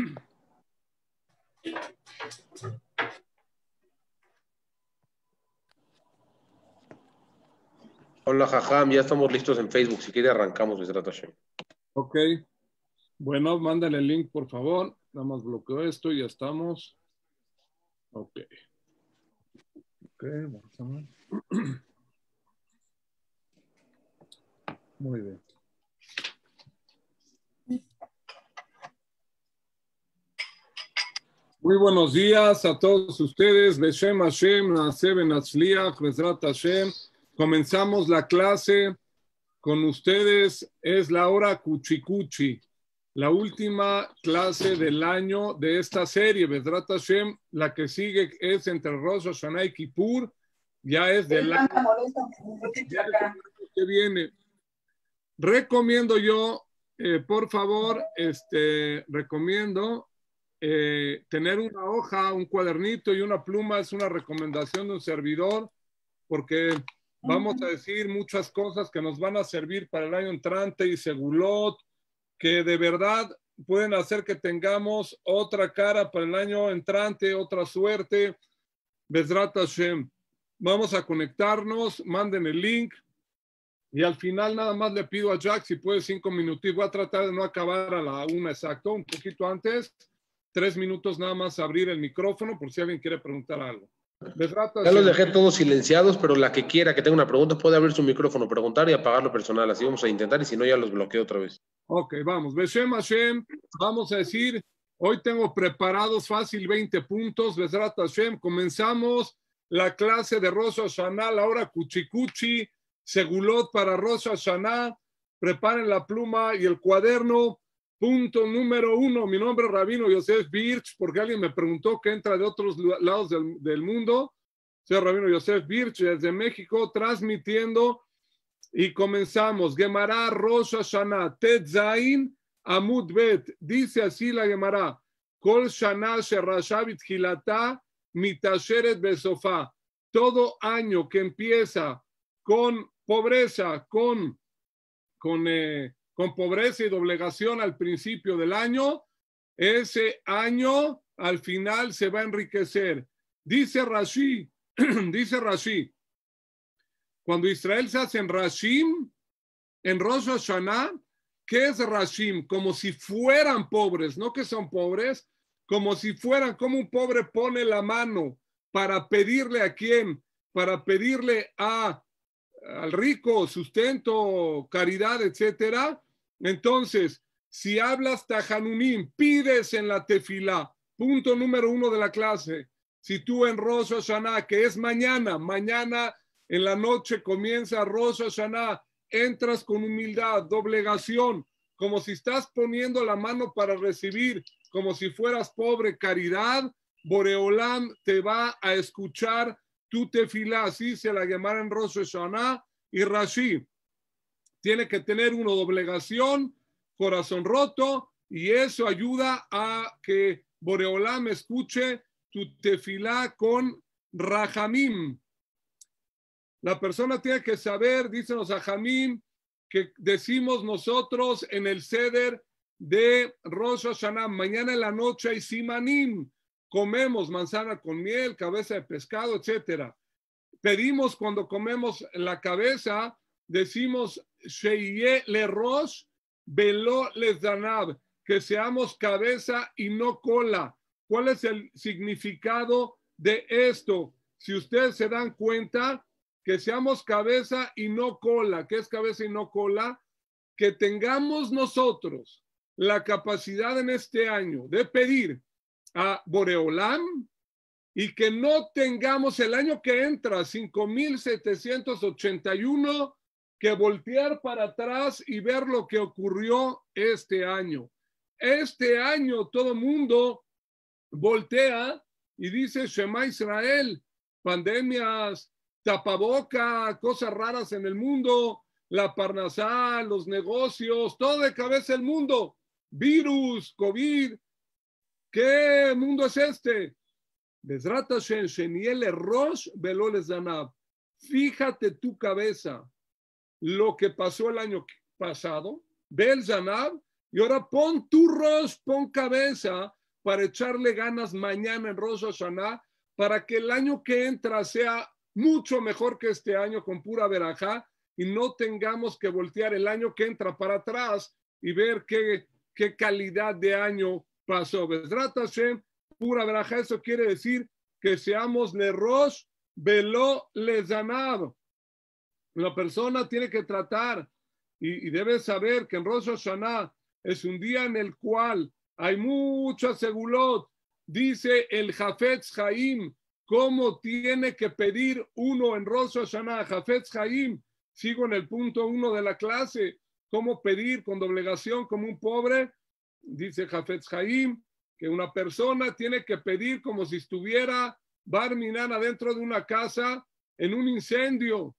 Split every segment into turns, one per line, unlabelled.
Hola, Jajam, ya estamos listos en Facebook. Si quiere, arrancamos, Ok. Bueno, mándale el link, por favor. Nada más bloqueo esto y ya estamos. Ok. Ok, vamos a Muy bien. Muy buenos días a todos ustedes. Beshem Hashem, Naseben Comenzamos la clase con ustedes. Es la hora Cuchicuchi, la última clase del año de esta serie. Bezrat la que sigue es entre Rosas, Hashanah y Kippur. Ya es de la. que viene. Recomiendo yo, eh, por favor, este, recomiendo eh, tener una hoja, un cuadernito y una pluma es una recomendación de un servidor, porque vamos a decir muchas cosas que nos van a servir para el año entrante y segulot, que de verdad pueden hacer que tengamos otra cara para el año entrante, otra suerte. Besrat Vamos a conectarnos, manden el link. Y al final nada más le pido a Jack si puede cinco minutitos. Voy a tratar de no acabar a la una exacto, un poquito antes tres minutos nada más abrir el micrófono por si alguien quiere preguntar algo. ya los dejé todos silenciados, pero la que quiera que tenga una pregunta puede abrir su micrófono, preguntar y apagarlo personal. Así vamos a intentar y si no ya los bloqueo otra vez. Ok, vamos. Beshem Hashem, vamos a decir, hoy tengo preparados fácil 20 puntos. Besrat Hashem, comenzamos la clase de Rosa Shaná, la hora Cuchicuchi, Segulot para Rosa Shaná. Preparen la pluma y el cuaderno Punto número uno, mi nombre es Rabino Yosef Birch, porque alguien me preguntó que entra de otros lados del, mundo. Soy Rabino Yosef Birch desde México, transmitiendo y comenzamos. Gemara Rosh Hashanah, Tetzain Amud Bet. Dice así la Gemara. Kol Shana Sherashavit Hilata Mitasheret besofa. Todo año que empieza con pobreza, con, con eh, con pobreza y doblegación al principio del año, ese año al final se va a enriquecer. Dice Rashi, dice Rashi, cuando Israel se hace en Rashim, en Rosh Hashanah, ¿qué es Rashim? Como si fueran pobres, no que son pobres, como si fueran, como un pobre pone la mano para pedirle a quién, para pedirle a, al rico sustento, caridad, etcétera, entonces, si hablas Tajanunim, pides en la tefila. punto número uno de la clase. Si tú en Rosh Hashanah, que es mañana, mañana en la noche comienza Rosh Hashanah, entras con humildad, doblegación, como si estás poniendo la mano para recibir, como si fueras pobre, caridad, Boreolam te va a escuchar tu tefila así se la llamarán en Rosh y Rashid tiene que tener una doblegación, corazón roto, y eso ayuda a que me escuche tu tefilá con rajamim. La persona tiene que saber, dicen los Jamim, que decimos nosotros en el ceder de Rosh Hashanah, mañana en la noche hay simanim, comemos manzana con miel, cabeza de pescado, etcétera. Pedimos cuando comemos la cabeza, decimos Sheye le Rosh, Velo les Danab, que seamos cabeza y no cola. ¿Cuál es el significado de esto? Si ustedes se dan cuenta, que seamos cabeza y no cola. ¿Qué es cabeza y no cola? Que tengamos nosotros la capacidad en este año de pedir a Boreolam y que no tengamos el año que entra 5781 que voltear para atrás y ver lo que ocurrió este año. Este año todo el mundo voltea y dice Shema Israel, pandemias, tapaboca, cosas raras en el mundo, la parnasá, los negocios, todo de cabeza el mundo, virus, COVID. ¿Qué mundo es este? Fíjate tu cabeza, lo que pasó el año pasado, belzanab y ahora pon tu rostro, pon cabeza para echarle ganas mañana en rosa para que el año que entra sea mucho mejor que este año con pura verajá y no tengamos que voltear el año que entra para atrás y ver qué, qué calidad de año pasó. Hashem, pura verajá, eso quiere decir que seamos le ros, veló le la persona tiene que tratar y, debe saber que en Rosh Hashanah es un día en el cual hay mucha segulot. Dice el Jafetz Jaim, cómo tiene que pedir uno en Rosh Hashanah, Jafetz Jaim. Sigo en el punto uno de la clase, cómo pedir con doblegación como un pobre. Dice Jafetz Jaim que una persona tiene que pedir como si estuviera Minan adentro de una casa en un incendio.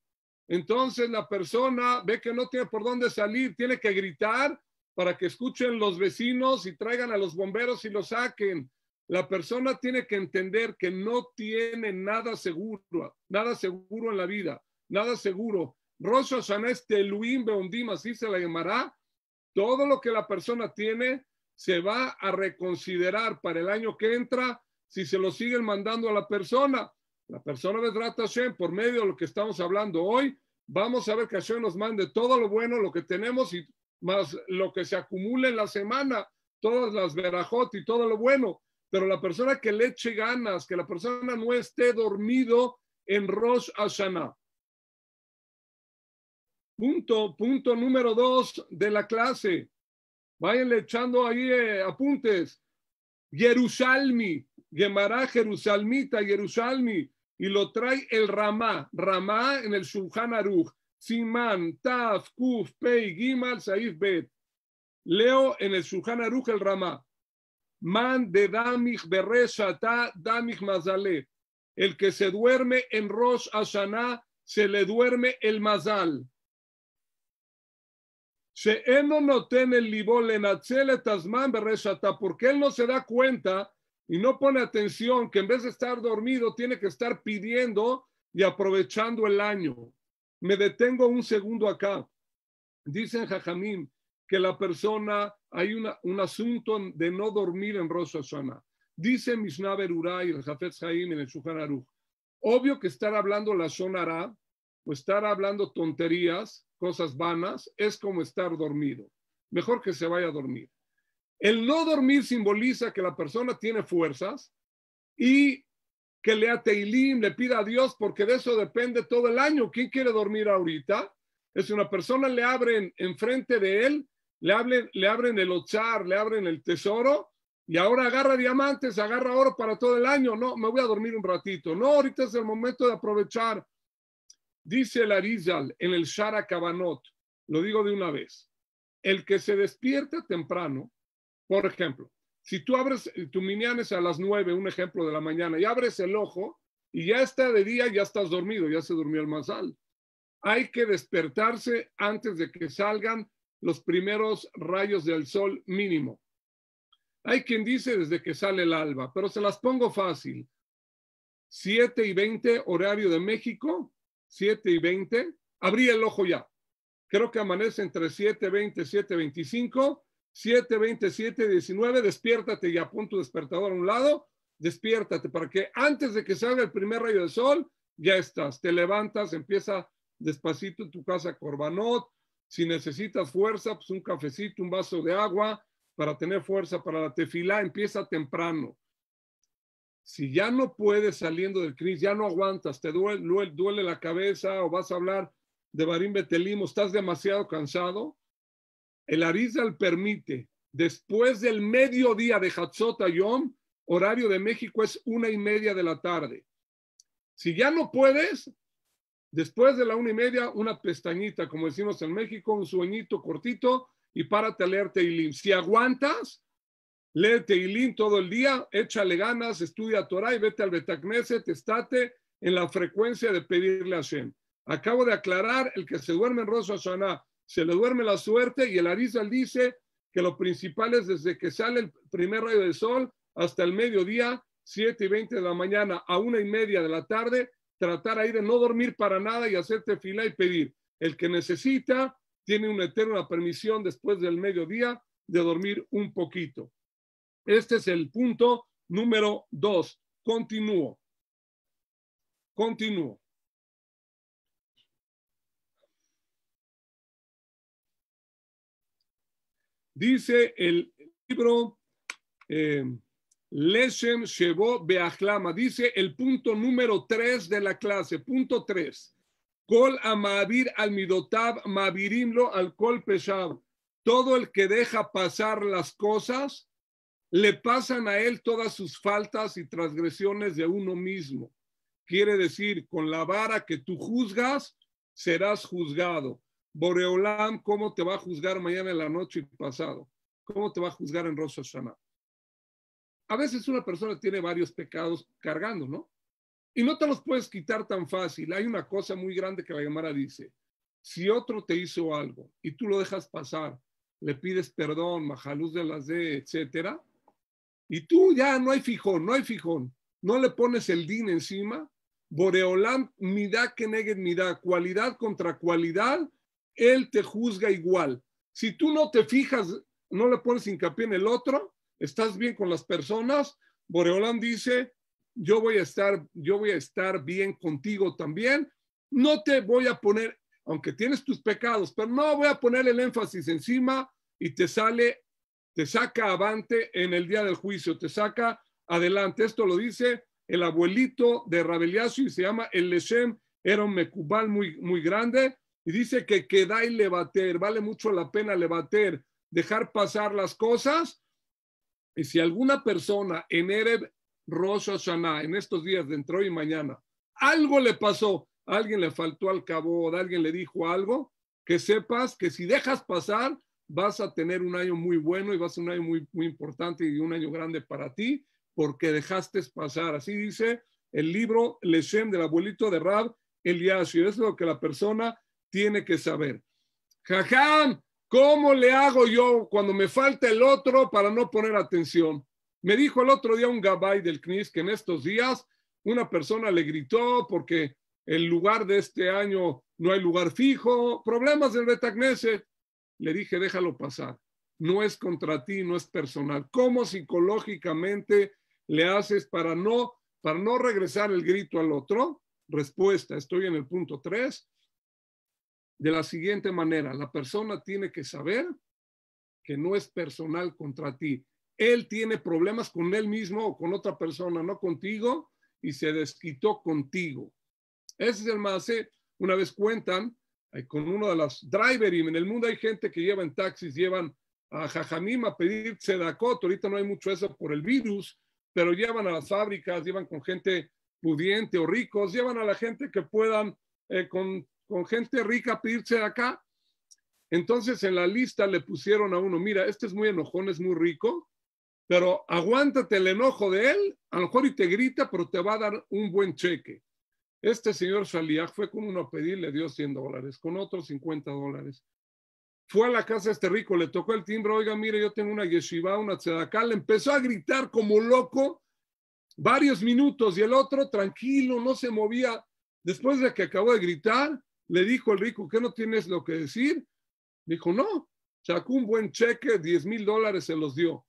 Entonces la persona ve que no tiene por dónde salir, tiene que gritar para que escuchen los vecinos y traigan a los bomberos y lo saquen. La persona tiene que entender que no tiene nada seguro, nada seguro en la vida, nada seguro. Rosso Hashanah es Teluim así se la llamará. Todo lo que la persona tiene se va a reconsiderar para el año que entra si se lo siguen mandando a la persona. La persona de Hashem, por medio de lo que estamos hablando hoy, vamos a ver que Hashem nos mande todo lo bueno, lo que tenemos y más lo que se acumule en la semana, todas las verajot y todo lo bueno. Pero la persona que le eche ganas, que la persona no esté dormido en Rosh Hashanah. Punto, punto número dos de la clase. Váyanle echando ahí eh, apuntes. Jerusalmi, Gemara Jerusalmita, Jerusalmi y lo trae el Ramá, Ramá en el Shulchan Aruch, Simán, Taf, Kuf, Pei, Gimal, Saif, Bet. Leo en el Shulchan el Ramá. Man de Damich Bereshata Damich mazale. El que se duerme en Rosh asana, se le duerme el Mazal. Se no el en eno Porque él no se da cuenta y no pone atención, que en vez de estar dormido tiene que estar pidiendo y aprovechando el año. Me detengo un segundo acá. Dicen Jajamín, que la persona, hay un asunto de no dormir en Rosh Hashanah. Dice Mishnah Berurá y el Jafet jaim en el Shulchan Obvio que estar hablando la sonará o estar hablando tonterías, cosas vanas, es como estar dormido. Mejor que se vaya a dormir. El no dormir simboliza que la persona tiene fuerzas y que lea Teilim, le pida a Dios, porque de eso depende todo el año. ¿Quién quiere dormir ahorita? Es una persona, le abren enfrente de él, le, abren, le abren el ochar, le abren el tesoro, y ahora agarra diamantes, agarra oro para todo el año. No, me voy a dormir un ratito. No, ahorita es el momento de aprovechar. Dice el Arizal en el Shara Kabanot, lo digo de una vez, el que se despierta temprano por ejemplo, si tú abres, eh, tu minián a las nueve, un ejemplo de la mañana, y abres el ojo y ya está de día, ya estás dormido, ya se durmió el manzal. Hay que despertarse antes de que salgan los primeros rayos del sol mínimo. Hay quien dice desde que sale el alba, pero se las pongo fácil. Siete y veinte, horario de México, siete y veinte, abrí el ojo ya. Creo que amanece entre siete y veinticinco, 7, 20, 19, despiértate y apunta tu despertador a un lado, despiértate para que antes de que salga el primer rayo del sol, ya estás, te levantas, empieza despacito en tu casa Corbanot, si necesitas fuerza, pues un cafecito, un vaso de agua para tener fuerza para la tefilá, empieza temprano. Si ya no puedes saliendo del CRIS, ya no aguantas, te duele, duele, duele la cabeza o vas a hablar de Barín Betelimo, estás demasiado cansado, el Arizal permite, después del mediodía de Hatzot Yom, horario de México es una y media de la tarde. Si ya no puedes, después de la una y media, una pestañita, como decimos en México, un sueñito cortito y párate a leer Teilim. Si aguantas, lee Teilim todo el día, échale ganas, estudia Torah y vete al Betacneset, estate en la frecuencia de pedirle a Shem. Acabo de aclarar, el que se duerme en Rosh se le duerme la suerte y el Arizal dice que lo principal es desde que sale el primer rayo de sol hasta el mediodía, 7 y 20 de la mañana a una y media de la tarde, tratar ahí de no dormir para nada y hacerte fila y pedir. El que necesita tiene una eterna permisión después del mediodía de dormir un poquito. Este es el punto número dos. Continúo. Continúo. Dice el libro eh, Leshem Shebo Beachlama, dice el punto número tres de la clase, punto tres. Col amavir almidotab mavirimlo al col Todo el que deja pasar las cosas, le pasan a él todas sus faltas y transgresiones de uno mismo. Quiere decir, con la vara que tú juzgas, serás juzgado. Boreolam, ¿cómo te va a juzgar mañana en la noche y pasado? ¿Cómo te va a juzgar en Rosh Hashanah? A veces una persona tiene varios pecados cargando, ¿no? Y no te los puedes quitar tan fácil. Hay una cosa muy grande que la Gemara dice. Si otro te hizo algo y tú lo dejas pasar, le pides perdón, majaluz de las de, etcétera, y tú ya no hay fijón, no hay fijón, no le pones el din encima, Boreolam, da que mi da, cualidad contra cualidad, él te juzga igual. Si tú no te fijas, no le pones hincapié en el otro, estás bien con las personas, Boreolán dice, yo voy a estar, yo voy a estar bien contigo también. No te voy a poner, aunque tienes tus pecados, pero no voy a poner el énfasis encima y te sale, te saca avante en el día del juicio, te saca adelante. Esto lo dice el abuelito de Rabeliazo y se llama el Leshem, era un mecubal muy, muy grande y dice que queda y levater, vale mucho la pena levater, dejar pasar las cosas. Y si alguna persona en Ereb Rosh Hashanah, en estos días de entre hoy y mañana, algo le pasó, alguien le faltó al cabo, alguien le dijo algo, que sepas que si dejas pasar, vas a tener un año muy bueno y vas a tener un año muy, muy importante y un año grande para ti, porque dejaste pasar. Así dice el libro Leshem del abuelito de Rab Eliasio. Es lo que la persona tiene que saber. Jaján, ¿cómo le hago yo cuando me falta el otro para no poner atención? Me dijo el otro día un gabay del CNIS que en estos días una persona le gritó porque el lugar de este año no hay lugar fijo, problemas del Betagneset. Le dije, déjalo pasar. No es contra ti, no es personal. ¿Cómo psicológicamente le haces para no, para no regresar el grito al otro? Respuesta, estoy en el punto 3 de la siguiente manera. La persona tiene que saber que no es personal contra ti. Él tiene problemas con él mismo o con otra persona, no contigo, y se desquitó contigo. Ese es el más. ¿eh? Una vez cuentan eh, con uno de los driver, y en el mundo hay gente que lleva en taxis, llevan a Jajamima a pedir sedacot. Ahorita no hay mucho eso por el virus, pero llevan a las fábricas, llevan con gente pudiente o ricos, llevan a la gente que puedan eh, con con gente rica a pedirse acá. Entonces en la lista le pusieron a uno, mira, este es muy enojón, es muy rico, pero aguántate el enojo de él, a lo mejor y te grita, pero te va a dar un buen cheque. Este señor Shaliach fue con uno a pedir, le dio 100 dólares, con otros 50 dólares. Fue a la casa de este rico, le tocó el timbre, oiga, mire, yo tengo una yeshiva, una tzedakah, le empezó a gritar como loco varios minutos y el otro tranquilo, no se movía. Después de que acabó de gritar, le dijo el rico, ¿qué no tienes lo que decir? Dijo, no. Sacó un buen cheque, 10 mil dólares se los dio.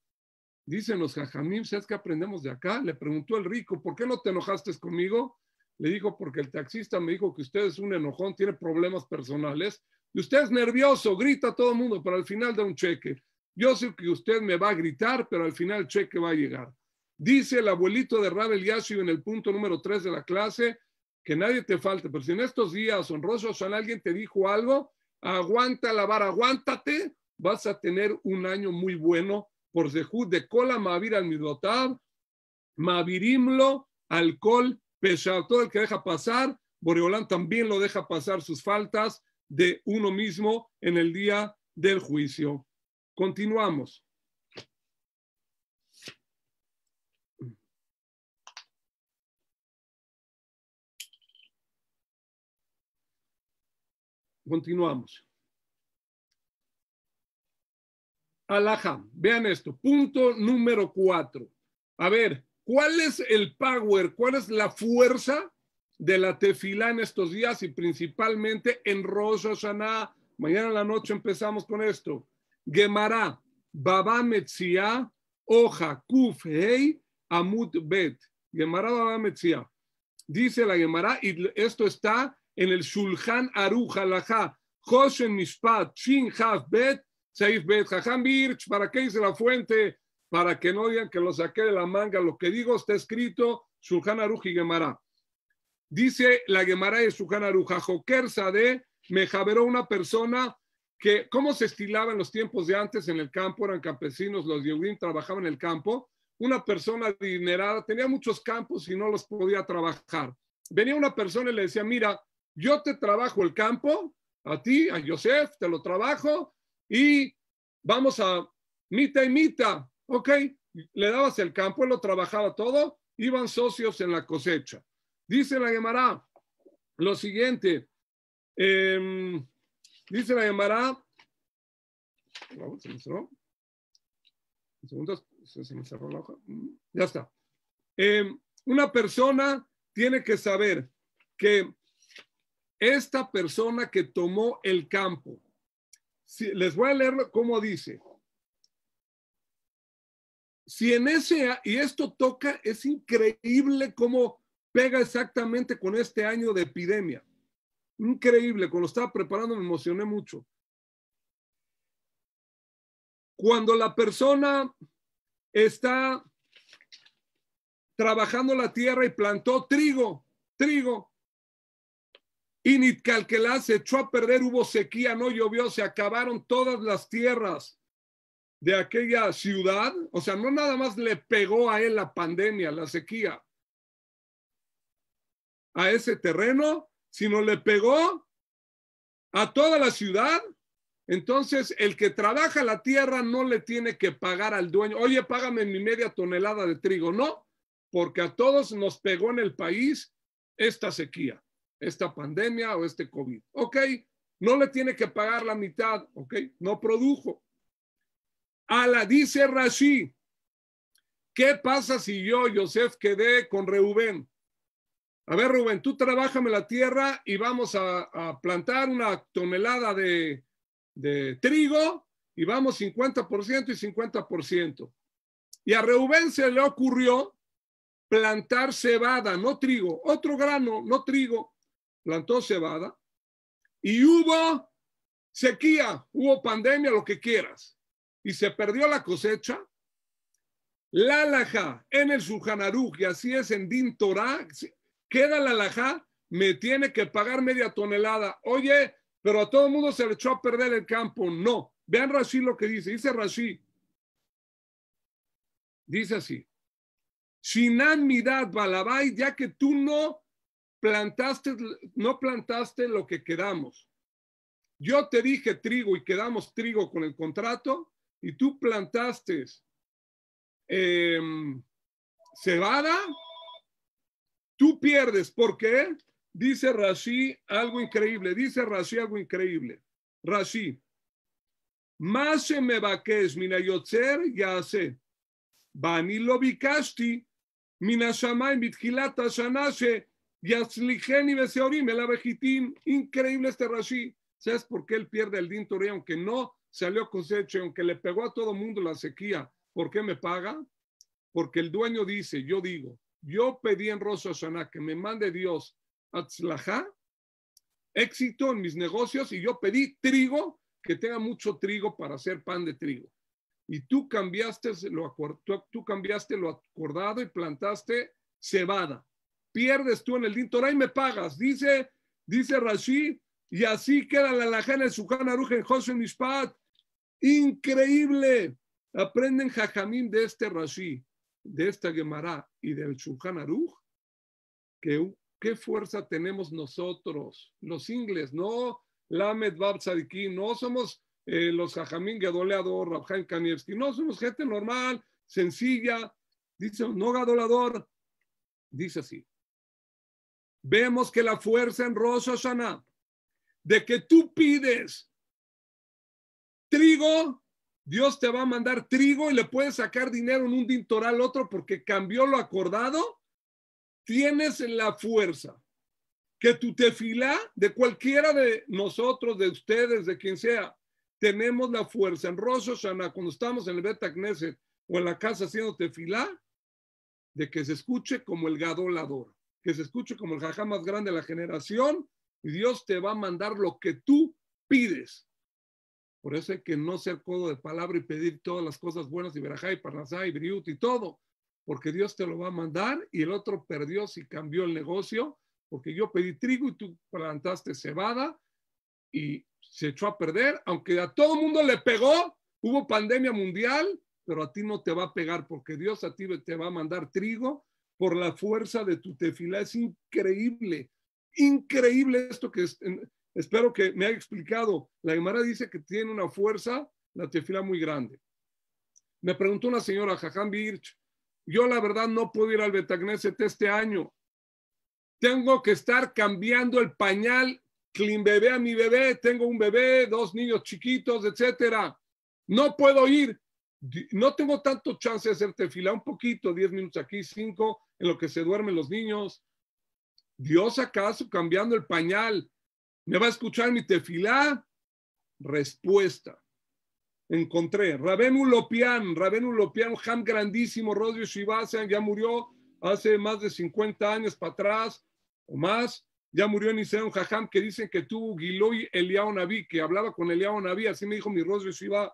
Dicen los jajamim, ¿sabes qué aprendemos de acá? Le preguntó el rico, ¿por qué no te enojaste conmigo? Le dijo, porque el taxista me dijo que usted es un enojón, tiene problemas personales, y usted es nervioso, grita a todo el mundo, pero al final da un cheque. Yo sé que usted me va a gritar, pero al final el cheque va a llegar. Dice el abuelito de Rabel Yashu en el punto número 3 de la clase, que nadie te falte, pero si en estos días honrosos son alguien te dijo algo, aguanta la vara, aguántate, vas a tener un año muy bueno por Zehud de cola Mavir al Mavirimlo, alcohol, pesado. todo el que deja pasar, Boreolán también lo deja pasar sus faltas de uno mismo en el día del juicio. Continuamos. Continuamos. Alaja, vean esto, punto número cuatro. A ver, ¿cuál es el power, cuál es la fuerza de la tefila en estos días y principalmente en Rosh Mañana en la noche empezamos con esto. Gemara, Baba Metzia, Oja, Kuf, Hei, Amut Bet. Gemara Baba Metzia. Dice la Gemara, y esto está en el Shulchan Aruch Halajá, Joshen Mishpat, Shin Haf Bet, Bet, Birch, ¿para que hice la fuente? Para que no digan que lo saqué de la manga. Lo que digo está escrito, Shulchan Aruch y Gemara. Dice la Gemara de Shulchan Aruja Joker Sade, me una persona que, ¿cómo se estilaba en los tiempos de antes en el campo? Eran campesinos, los Yehudim trabajaban en el campo. Una persona adinerada tenía muchos campos y no los podía trabajar. Venía una persona y le decía, mira, yo te trabajo el campo, a ti, a Yosef, te lo trabajo y vamos a mita y mita, ¿ok? Le dabas el campo, él lo trabajaba todo, iban socios en la cosecha. Dice la Gemara lo siguiente, em, dice la Gemara, se se me cerró la hoja, mm, ya está. Em, una persona tiene que saber que esta persona que tomó el campo. les voy a leer cómo dice. Si en ese, y esto toca, es increíble cómo pega exactamente con este año de epidemia. Increíble, cuando estaba preparando me emocioné mucho. Cuando la persona está trabajando la tierra y plantó trigo, trigo, y Calquelá se echó a perder, hubo sequía, no llovió, se acabaron todas las tierras de aquella ciudad. O sea, no nada más le pegó a él la pandemia, la sequía, a ese terreno, sino le pegó a toda la ciudad. Entonces, el que trabaja la tierra no le tiene que pagar al dueño, oye, págame mi media tonelada de trigo. No, porque a todos nos pegó en el país esta sequía esta pandemia o este COVID. Ok, no le tiene que pagar la mitad, ok, no produjo. Ala, dice Rashi, ¿qué pasa si yo, Yosef, quedé con Reubén? A ver, Rubén, tú trabajame la tierra y vamos a, plantar una tonelada de, de trigo y vamos 50% y 50%. Y a Reubén se le ocurrió plantar cebada, no trigo, otro grano, no trigo plantó cebada y hubo sequía, hubo pandemia, lo que quieras, y se perdió la cosecha, la en el Sujanaruj, y así es en Din queda la alajá, me tiene que pagar media tonelada. Oye, pero a todo el mundo se le echó a perder el campo. No. Vean Rashi lo que dice. Dice Rashi. Dice así. Shinan Midad ya que tú no plantaste, no plantaste lo que quedamos. Yo te dije trigo y quedamos trigo con el contrato y tú plantaste em, cebada, tú pierdes. ¿Por qué? Dice Rashi algo increíble, dice Rashi algo increíble. Rashi, más se me mina yotser ya hace. Bani lo mina shamay Yashligeni Beseorim, el abejitín, increíble este ¿Sabes por qué él pierde el Din Aunque no salió cosecha, aunque le pegó a todo mundo la sequía, ¿por qué me paga? Porque el dueño dice, yo digo, yo pedí en Rosh que me mande Dios atzlajá, éxito en mis negocios, y yo pedí trigo, que tenga mucho trigo para hacer pan de trigo. Y tú cambiaste lo, tú cambiaste lo acordado y plantaste cebada pierdes tú en el din ahí y me pagas. Dice, dice Rashi, y así queda la lajana de el Suján en José Mishpat. Increíble. Aprenden Jajamín de este Rashi, de esta Gemara y del Suján qué fuerza tenemos nosotros, los ingles, no Lamed Bab Sadiki, no somos eh, los Jajamín Gadoleador, Rabjain Kanievski, no somos gente normal, sencilla, dice, no Gadolador, dice así vemos que la fuerza en Rosh Hashanah de que tú pides trigo, Dios te va a mandar trigo y le puedes sacar dinero en un dintoral, otro porque cambió lo acordado, tienes la fuerza que tu tefilá de cualquiera de nosotros, de ustedes, de quien sea, tenemos la fuerza en Rosh Hashanah, cuando estamos en el Beta Knesset o en la casa haciendo tefilá, de que se escuche como el gadolador que se escuche como el jajá más grande de la generación y Dios te va a mandar lo que tú pides. Por eso hay que no ser codo de palabra y pedir todas las cosas buenas y verajá y parnasá y briut y todo, porque Dios te lo va a mandar y el otro perdió si cambió el negocio, porque yo pedí trigo y tú plantaste cebada y se echó a perder, aunque a todo mundo le pegó, hubo pandemia mundial, pero a ti no te va a pegar porque Dios a ti te va a mandar trigo por la fuerza de tu tefila Es increíble, increíble esto que espero que me haya explicado. La Gemara dice que tiene una fuerza, la tefila muy grande. Me preguntó una señora, Jajam Birch, yo la verdad no puedo ir al Betagneset este año. Tengo que estar cambiando el pañal clean bebé a mi bebé, tengo un bebé, dos niños chiquitos, etcétera. No puedo ir. No tengo tanto chance de hacer tefila, un poquito, diez minutos aquí, cinco en lo que se duermen los niños. Dios acaso cambiando el pañal, ¿me va a escuchar mi tefila? Respuesta. Encontré. Rabenu Lopian, Rabenu Lopian, jam grandísimo, Rodrigo Shivasean, ya murió hace más de 50 años para atrás o más. Ya murió en Israel jajam que dicen que tuvo Giloy Eliao Naví, que hablaba con Eliao Naví, así me dijo mi Rodrigo Shiva.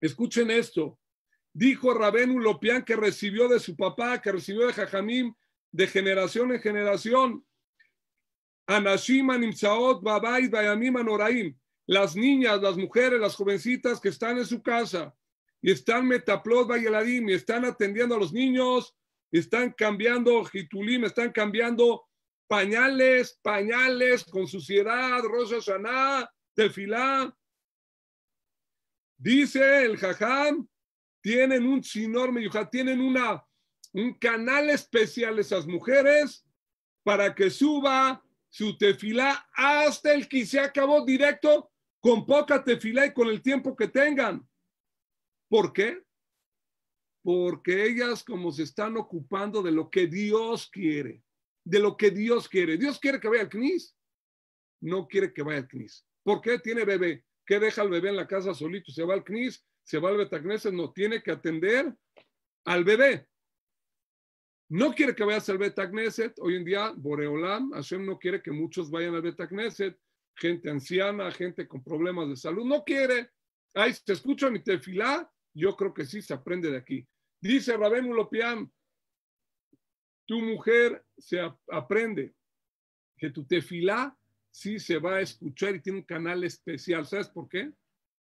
Escuchen esto. Dijo Rabén Lopián que recibió de su papá, que recibió de Jajamim de generación en generación. Anashim Nimsaot, Babay Bayamim Anoraim. Las niñas, las mujeres, las jovencitas que están en su casa y están Metaplot Bayeladim y están atendiendo a los niños, están cambiando Jitulim, están cambiando pañales, pañales con suciedad, Rosa Shana, Tefilá. Dice el Jajam tienen un o tienen una, un canal especial esas mujeres para que suba su tefilá hasta el que se acabó directo con poca tefilá y con el tiempo que tengan. ¿Por qué? Porque ellas como se están ocupando de lo que Dios quiere, de lo que Dios quiere. Dios quiere que vaya al CNIS, no quiere que vaya al CNIS. ¿Por qué tiene bebé? ¿Qué deja al bebé en la casa solito? Se va al CNIS se va al Betacneset, no tiene que atender al bebé. No quiere que vayas al Betacneset. Hoy en día, Boreolam, Hashem no quiere que muchos vayan al Betacneset. Gente anciana, gente con problemas de salud, no quiere. Ay, se escucha mi tefilá. Yo creo que sí se aprende de aquí. Dice Rabén Ulopián, tu mujer se aprende que tu tefilá sí se va a escuchar y tiene un canal especial. ¿Sabes por qué?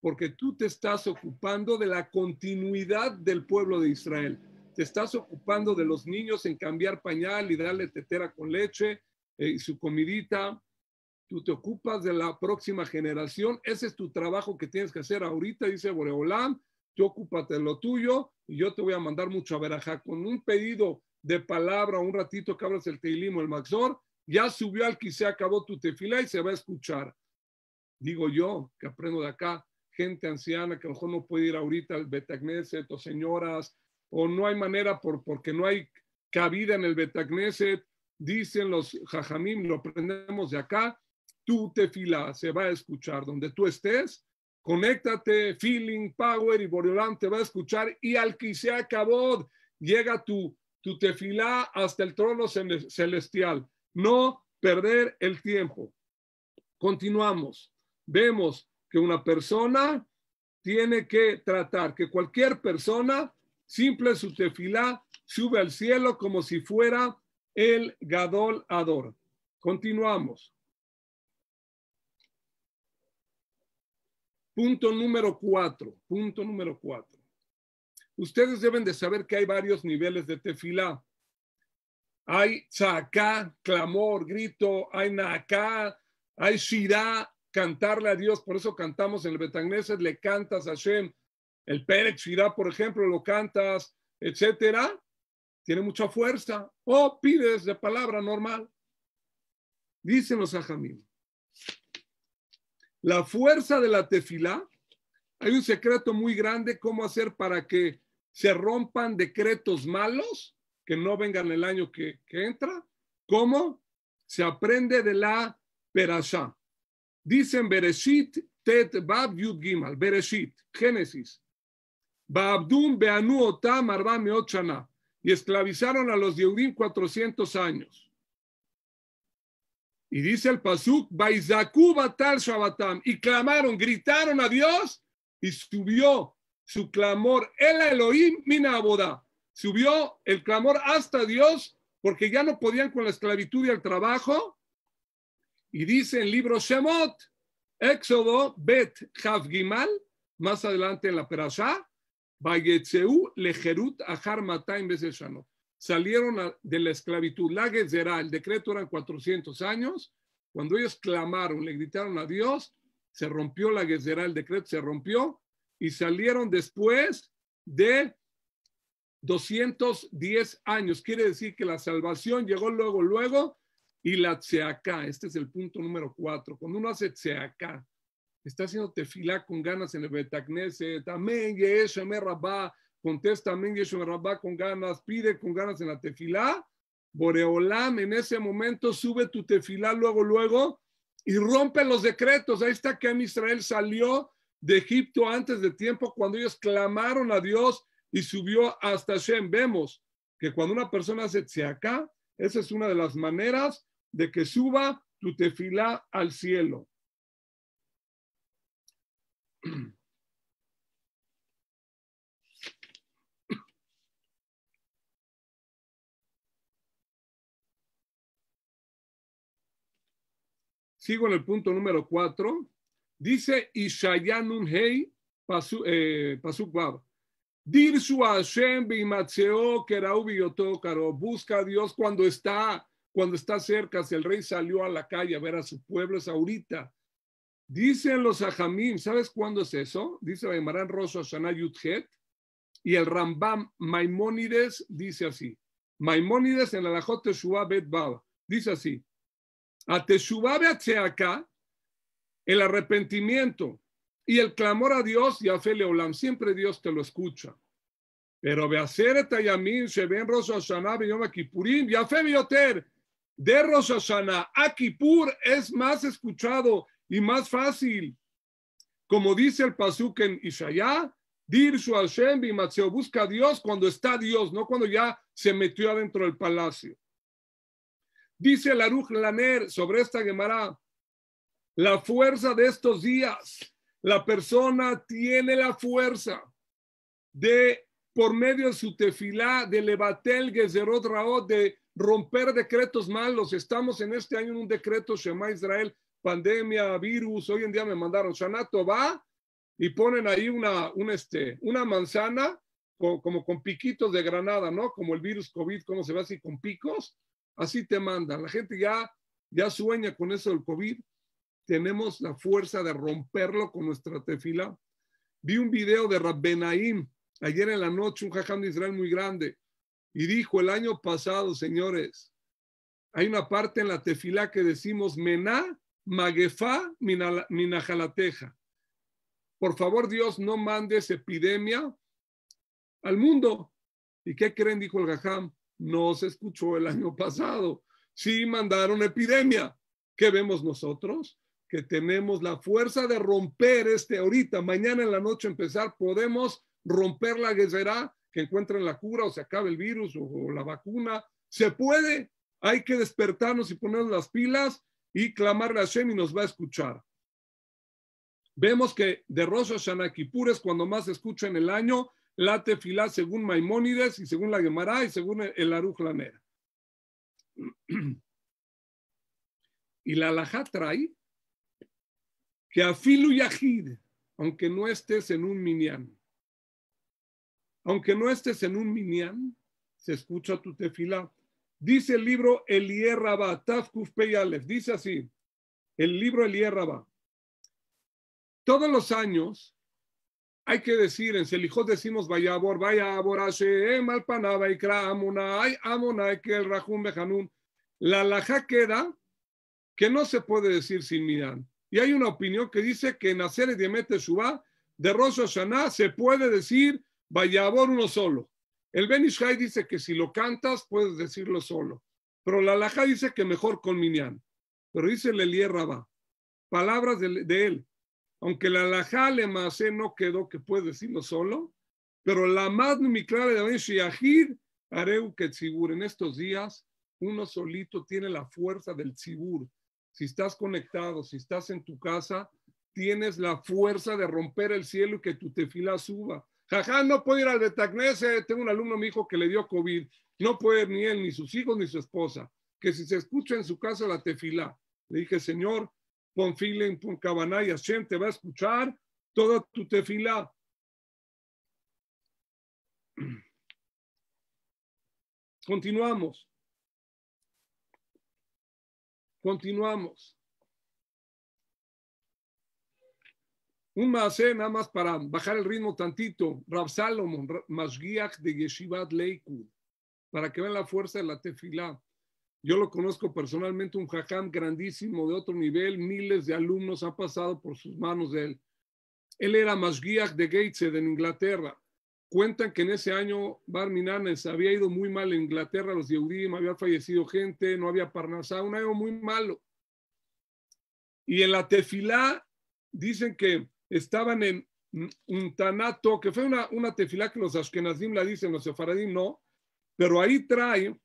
porque tú te estás ocupando de la continuidad del pueblo de Israel. Te estás ocupando de los niños en cambiar pañal y darle tetera con leche eh, y su comidita. Tú te ocupas de la próxima generación. Ese es tu trabajo que tienes que hacer ahorita, dice Boreolán, Tú ocúpate de lo tuyo y yo te voy a mandar mucho a Berajá. Con un pedido de palabra, un ratito que abras el teilimo, el Maxor, ya subió al que se acabó tu tefila y se va a escuchar. Digo yo, que aprendo de acá, gente anciana que a lo mejor no puede ir ahorita al Betagneset o señoras, o no hay manera por, porque no hay cabida en el Betagneset, dicen los jajamim, lo aprendemos de acá, tu tefila se va a escuchar donde tú estés, conéctate, feeling, power y Boreolam te va a escuchar y al que se acabó, llega tu, tu tefilá hasta el trono celestial. No perder el tiempo. Continuamos. Vemos que una persona tiene que tratar, que cualquier persona, simple su tefilá, sube al cielo como si fuera el Gadol Ador. Continuamos. Punto número cuatro, punto número cuatro. Ustedes deben de saber que hay varios niveles de tefilá. Hay tzaká, clamor, grito, hay naká, hay shirá, cantarle a Dios. Por eso cantamos en el Betangneses, le cantas a Shem, El Pérez por ejemplo, lo cantas, etcétera. Tiene mucha fuerza. O oh, pides de palabra normal. Dicen los ajamim. La fuerza de la tefila, hay un secreto muy grande cómo hacer para que se rompan decretos malos que no vengan el año que, entra. ¿Cómo? Se aprende de la perashá. Dicen Bereshit, Tet, Bab, Yud, Gimal. Bereshit, Génesis. Baabdum, Beanu, Otam, Arba, Ochana. Y esclavizaron a los Yehudim 400 años. Y dice el Pasuk, Baizaku Batal Shabatam. Y clamaron, gritaron a Dios y subió su clamor. El Elohim Mina Subió el clamor hasta Dios porque ya no podían con la esclavitud y el trabajo y dice en libro Shemot, Éxodo, Bet, Gimal, más adelante en la Perashá, Bayetzeu, Lejerut, Ajar, Mataim, Shano. Salieron de la esclavitud. La Gezerá, el decreto eran 400 años. Cuando ellos clamaron, le gritaron a Dios, se rompió la Gezerá, el decreto se rompió y salieron después de 210 años. Quiere decir que la salvación llegó luego, luego y la tseaká, este es el punto número cuatro. Cuando uno hace tseaká, está haciendo tefilá con ganas en el Betacneset, eh, amén, Yeshua Rabá, contesta amén, Yeshua Rabá con ganas, pide con ganas en la tefilá. Boreolam, en ese momento sube tu tefilá luego, luego, y rompe los decretos. Ahí está que Israel salió de Egipto antes de tiempo cuando ellos clamaron a Dios y subió hasta Shem. Vemos que cuando una persona hace tzeaká, esa es una de las maneras de que suba tu tefila al cielo. Sigo en el punto número cuatro. Dice Ishayanun Hei Pasu eh, Dir su Hashem Bimatseo Kerau Busca a Dios cuando está cuando está cerca, si el rey salió a la calle a ver a su pueblo, es ahorita. Dicen los ajamim, ¿sabes cuándo es eso? Dice la Emarán Rosso Y el Rambam Maimónides dice así. Maimónides en la lajote Teshuvah Baba. Dice así. A Teshuvah acá el arrepentimiento y el clamor a Dios y a Fe Siempre Dios te lo escucha. Pero se Ayamin, Sheben a Yom Kippurim, Yafe Yoter de Rosh Hashanah a es más escuchado y más fácil. Como dice el Pasuk en Ishaya Dir su Hashem busca a Dios cuando está Dios, no cuando ya se metió adentro del palacio. Dice Laruj Laner sobre esta Gemara, la fuerza de estos días, la persona tiene la fuerza de, por medio de su tefilá, de Levatel Gezerot Raot, de romper decretos malos. Estamos en este año en un decreto Shema Israel, pandemia, virus. Hoy en día me mandaron Shanato va y ponen ahí una, un este, una manzana como con piquitos de granada, ¿no? Como el virus COVID, ¿cómo se ve así con picos? Así te mandan. La gente ya, ya sueña con eso del COVID. Tenemos la fuerza de romperlo con nuestra tefila. Vi un video de Rabbenaim ayer en la noche, un jajam de Israel muy grande y dijo el año pasado, señores, hay una parte en la tefila que decimos Mená, Maguefá, Minajalateja. Por favor, Dios, no mandes epidemia al mundo. ¿Y qué creen? Dijo el Gajam. No se escuchó el año pasado. Sí mandaron epidemia. ¿Qué vemos nosotros? Que tenemos la fuerza de romper este ahorita, mañana en la noche empezar, podemos romper la será que encuentren la cura o se acabe el virus o, la vacuna. Se puede, hay que despertarnos y poner las pilas y clamarle a Shem y nos va a escuchar. Vemos que de Rosas shanakipures cuando más se escucha en el año late tefilá según Maimónides y según la Gemara y según el Aruj Lanera. Y la alajá trae que afilu yahid, aunque no estés en un minián, aunque no estés en un minián se escucha tu tefilá. Dice el libro Elier Rabá, dice así, el libro Elier Rabá. Todos los años hay que decir, en Selijot decimos, vaya abor, vaya abor, Hashem, alpanaba, kra amuna, hay que el rajum bejanun. La laja queda que no se puede decir sin minyan. Y hay una opinión que dice que en hacer de suba de Rosh Hashanah se puede decir Vayabor uno solo. El Benishai dice que si lo cantas, puedes decirlo solo. Pero la Laja dice que mejor con Minyan. Pero dice Elie Rabá, palabras de, él. Aunque la Laja le masé no quedó que puedes decirlo solo, pero la mi clara de Ben Areu que En estos días, uno solito tiene la fuerza del Tzibur. Si estás conectado, si estás en tu casa, tienes la fuerza de romper el cielo y que tu tefila suba Jajá, no puedo ir al Tacnese. tengo un alumno, mi hijo, que le dio COVID. No puede ni él, ni sus hijos, ni su esposa. Que si se escucha en su casa la tefila. Le dije, Señor, pon filen, pon cabana y te va a escuchar toda tu tefilá. Continuamos. Continuamos. Un maase nada más para bajar el ritmo tantito. Rab Salomon, Mashgiach de Yeshivat Leikud, para que vean la fuerza de la tefilá. Yo lo conozco personalmente, un jajam grandísimo de otro nivel, miles de alumnos han pasado por sus manos de él. Él era Mashgiach de Gateshead en Inglaterra. Cuentan que en ese año Barminanes había ido muy mal en Inglaterra, los Yehudim, había fallecido gente, no había Parnasá, un año muy malo. Y en la tefilá dicen que estaban en un tanato, que fue una, una tefilá que los Ashkenazim la dicen, los Sefaradim no, pero ahí trae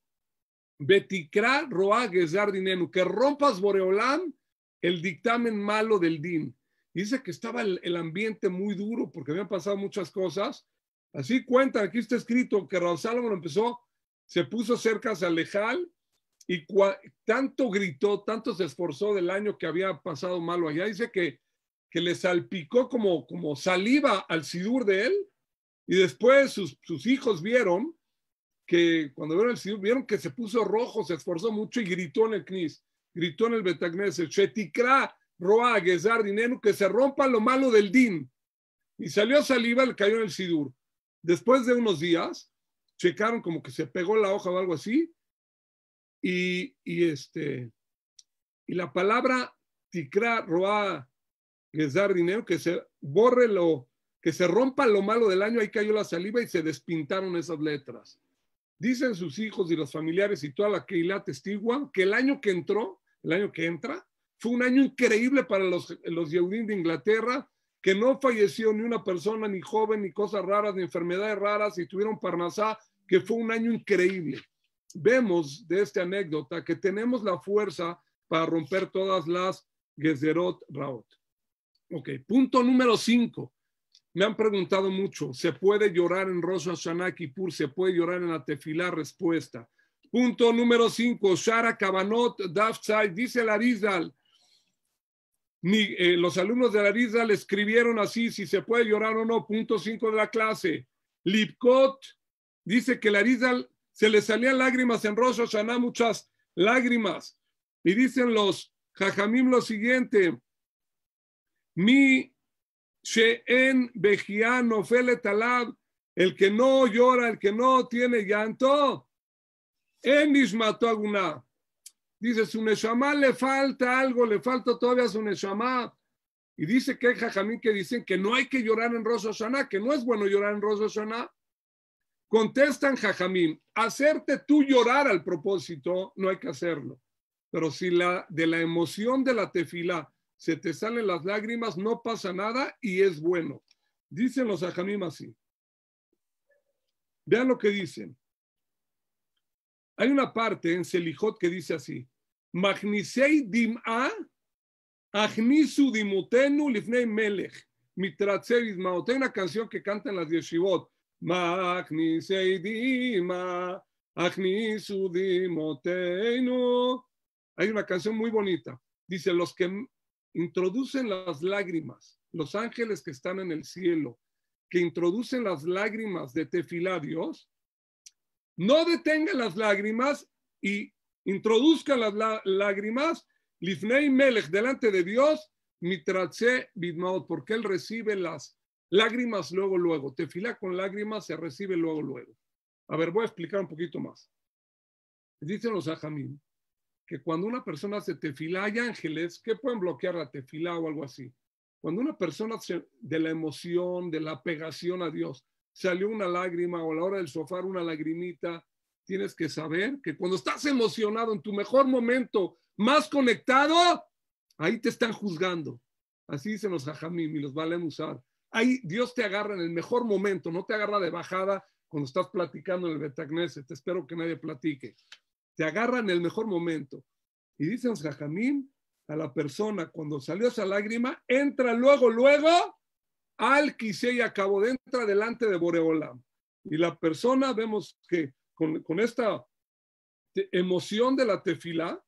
Betikra Roa Gezardinenu, que rompas Boreolán el dictamen malo del Din. Dice que estaba el, ambiente muy duro porque habían pasado muchas cosas. Así cuenta, aquí está escrito que Raúl Salomón empezó, se puso cerca a Lejal y tanto gritó, tanto se esforzó del año que había pasado malo allá. Dice que que le salpicó como, como saliva al sidur de él. Y después sus, hijos vieron que cuando vieron el sidur, vieron que se puso rojo, se esforzó mucho y gritó en el Knis, gritó en el el Shetikra, Roa, Gezar, Dinenu, que se rompa lo malo del Din. Y salió saliva, le cayó en el sidur. Después de unos días, checaron como que se pegó la hoja o algo así. Y, y este, y la palabra Tikra, Roa, dar dinero, que se borre lo, que se rompa lo malo del año, ahí cayó la saliva y se despintaron esas letras. Dicen sus hijos y los familiares y toda la que la testigua que el año que entró, el año que entra, fue un año increíble para los, los de Inglaterra, que no falleció ni una persona, ni joven, ni cosas raras, ni enfermedades raras, y tuvieron Parnasá, que fue un año increíble. Vemos de esta anécdota que tenemos la fuerza para romper todas las Gezerot Raot. Ok, punto número cinco. Me han preguntado mucho, ¿se puede llorar en Rosh Hashanah Kippur? ¿Se puede llorar en la Respuesta. Punto número cinco. Shara Kabanot Dafzai, dice Larizal. Eh, los alumnos de la escribieron así, si se puede llorar o no, punto cinco de la clase. Lipkot dice que la se le salían lágrimas en Rosh Hashanah, muchas lágrimas. Y dicen los Jajamim lo siguiente, mi she'en el que no llora, el que no tiene llanto, en ismato aguna Dice, su le falta algo, le falta todavía su Y dice que hay jajamín que dicen que no hay que llorar en Rosh que no es bueno llorar en Rosh Contestan jajamín, hacerte tú llorar al propósito, no hay que hacerlo. Pero si la de la emoción de la tefila se te salen las lágrimas, no pasa nada y es bueno. Dicen los ajamim así. Vean lo que dicen. Hay una parte en Selijot que dice así: Magnisei dim'a, agnisu dimutenu lifnei melech, Hay una canción que cantan las yeshivot. Magnisei dim'a, agnisu dimotenu. Hay una canción muy bonita. Dice: Los que introducen las lágrimas, los ángeles que están en el cielo, que introducen las lágrimas de Tefilá Dios, no detengan las lágrimas y introduzca las lágrimas, Lifnei Melech, delante de Dios, Mitratse Bidmaot, porque él recibe las lágrimas luego, luego. Tefilá con lágrimas se recibe luego, luego. A ver, voy a explicar un poquito más. Dicen los Ajamín que cuando una persona se tefila hay ángeles que pueden bloquear la tefilá o algo así. Cuando una persona de la emoción, de la pegación a Dios, salió una lágrima o a la hora del sofá una lagrimita, tienes que saber que cuando estás emocionado en tu mejor momento, más conectado, ahí te están juzgando. Así dicen los jajamim y los valen usar. Ahí Dios te agarra en el mejor momento, no te agarra de bajada cuando estás platicando en el Te Espero que nadie platique te en el mejor momento. Y dicen Jajamín a la persona, cuando salió esa lágrima, entra luego, luego al quise y acabó, entrar delante de Boreola. Y la persona, vemos que con, esta emoción de la tefila,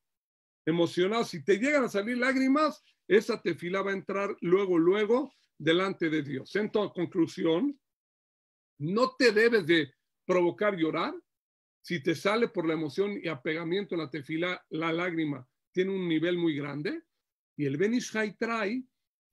emocionado, si te llegan a salir lágrimas, esa tefila va a entrar luego, luego delante de Dios. En toda conclusión, no te debes de provocar llorar, si te sale por la emoción y apegamiento en la tefila, la lágrima tiene un nivel muy grande. Y el Benishai trae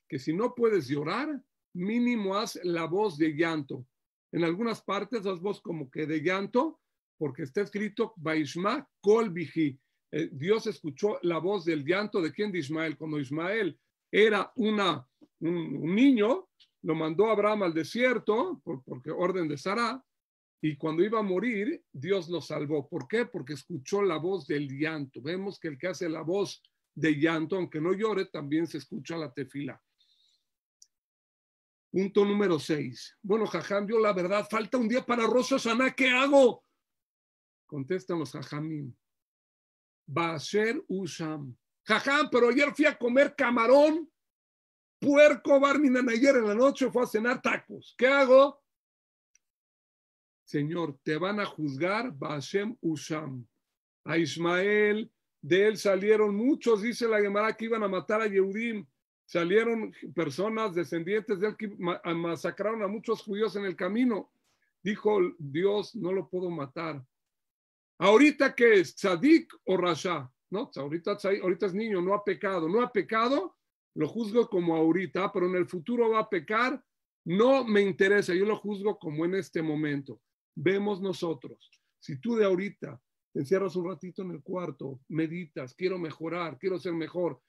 que si no puedes llorar, mínimo haz la voz de llanto. En algunas partes haz voz como que de llanto, porque está escrito Baishma Kolbihi. Eh, Dios escuchó la voz del llanto de quien de Ismael. Cuando Ismael era una, un, niño, lo mandó Abraham al desierto, por, porque orden de Sara, y cuando iba a morir, Dios lo salvó. ¿Por qué? Porque escuchó la voz del llanto. Vemos que el que hace la voz de llanto, aunque no llore, también se escucha la tefila. Punto número seis. Bueno, Jajam, yo la verdad, falta un día para Rosas Saná, ¿qué hago? Contestan los a ser Usham. Jajam, pero ayer fui a comer camarón, puerco, barminan ayer en la noche, fue a cenar tacos. ¿Qué hago? Señor, te van a juzgar Bashem Usham. A Ismael, de él salieron muchos, dice la Gemara, que iban a matar a Yehudim. Salieron personas descendientes de él que masacraron a muchos judíos en el camino. Dijo Dios, no lo puedo matar. Ahorita que es tzadik o rasha, no, ahorita, ahorita es niño, no ha pecado, no ha pecado, lo juzgo como ahorita, ah, pero en el futuro va a pecar, no me interesa, yo lo juzgo como en este momento vemos nosotros. Si tú de ahorita te encierras un ratito en el cuarto, meditas, quiero mejorar, quiero ser mejor,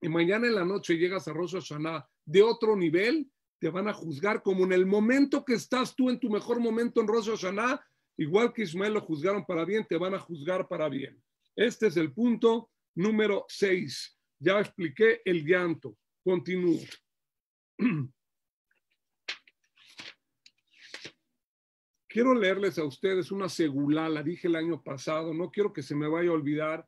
y mañana en la noche llegas a Rosh Hashanah de otro nivel, te van a juzgar como en el momento que estás tú en tu mejor momento en Rosh Hashanah, igual que Ismael lo juzgaron para bien, te van a juzgar para bien. Este es el punto número 6. Ya expliqué el llanto. Continúo. quiero leerles a ustedes una segulá, la dije el año pasado, no quiero que se me vaya a olvidar.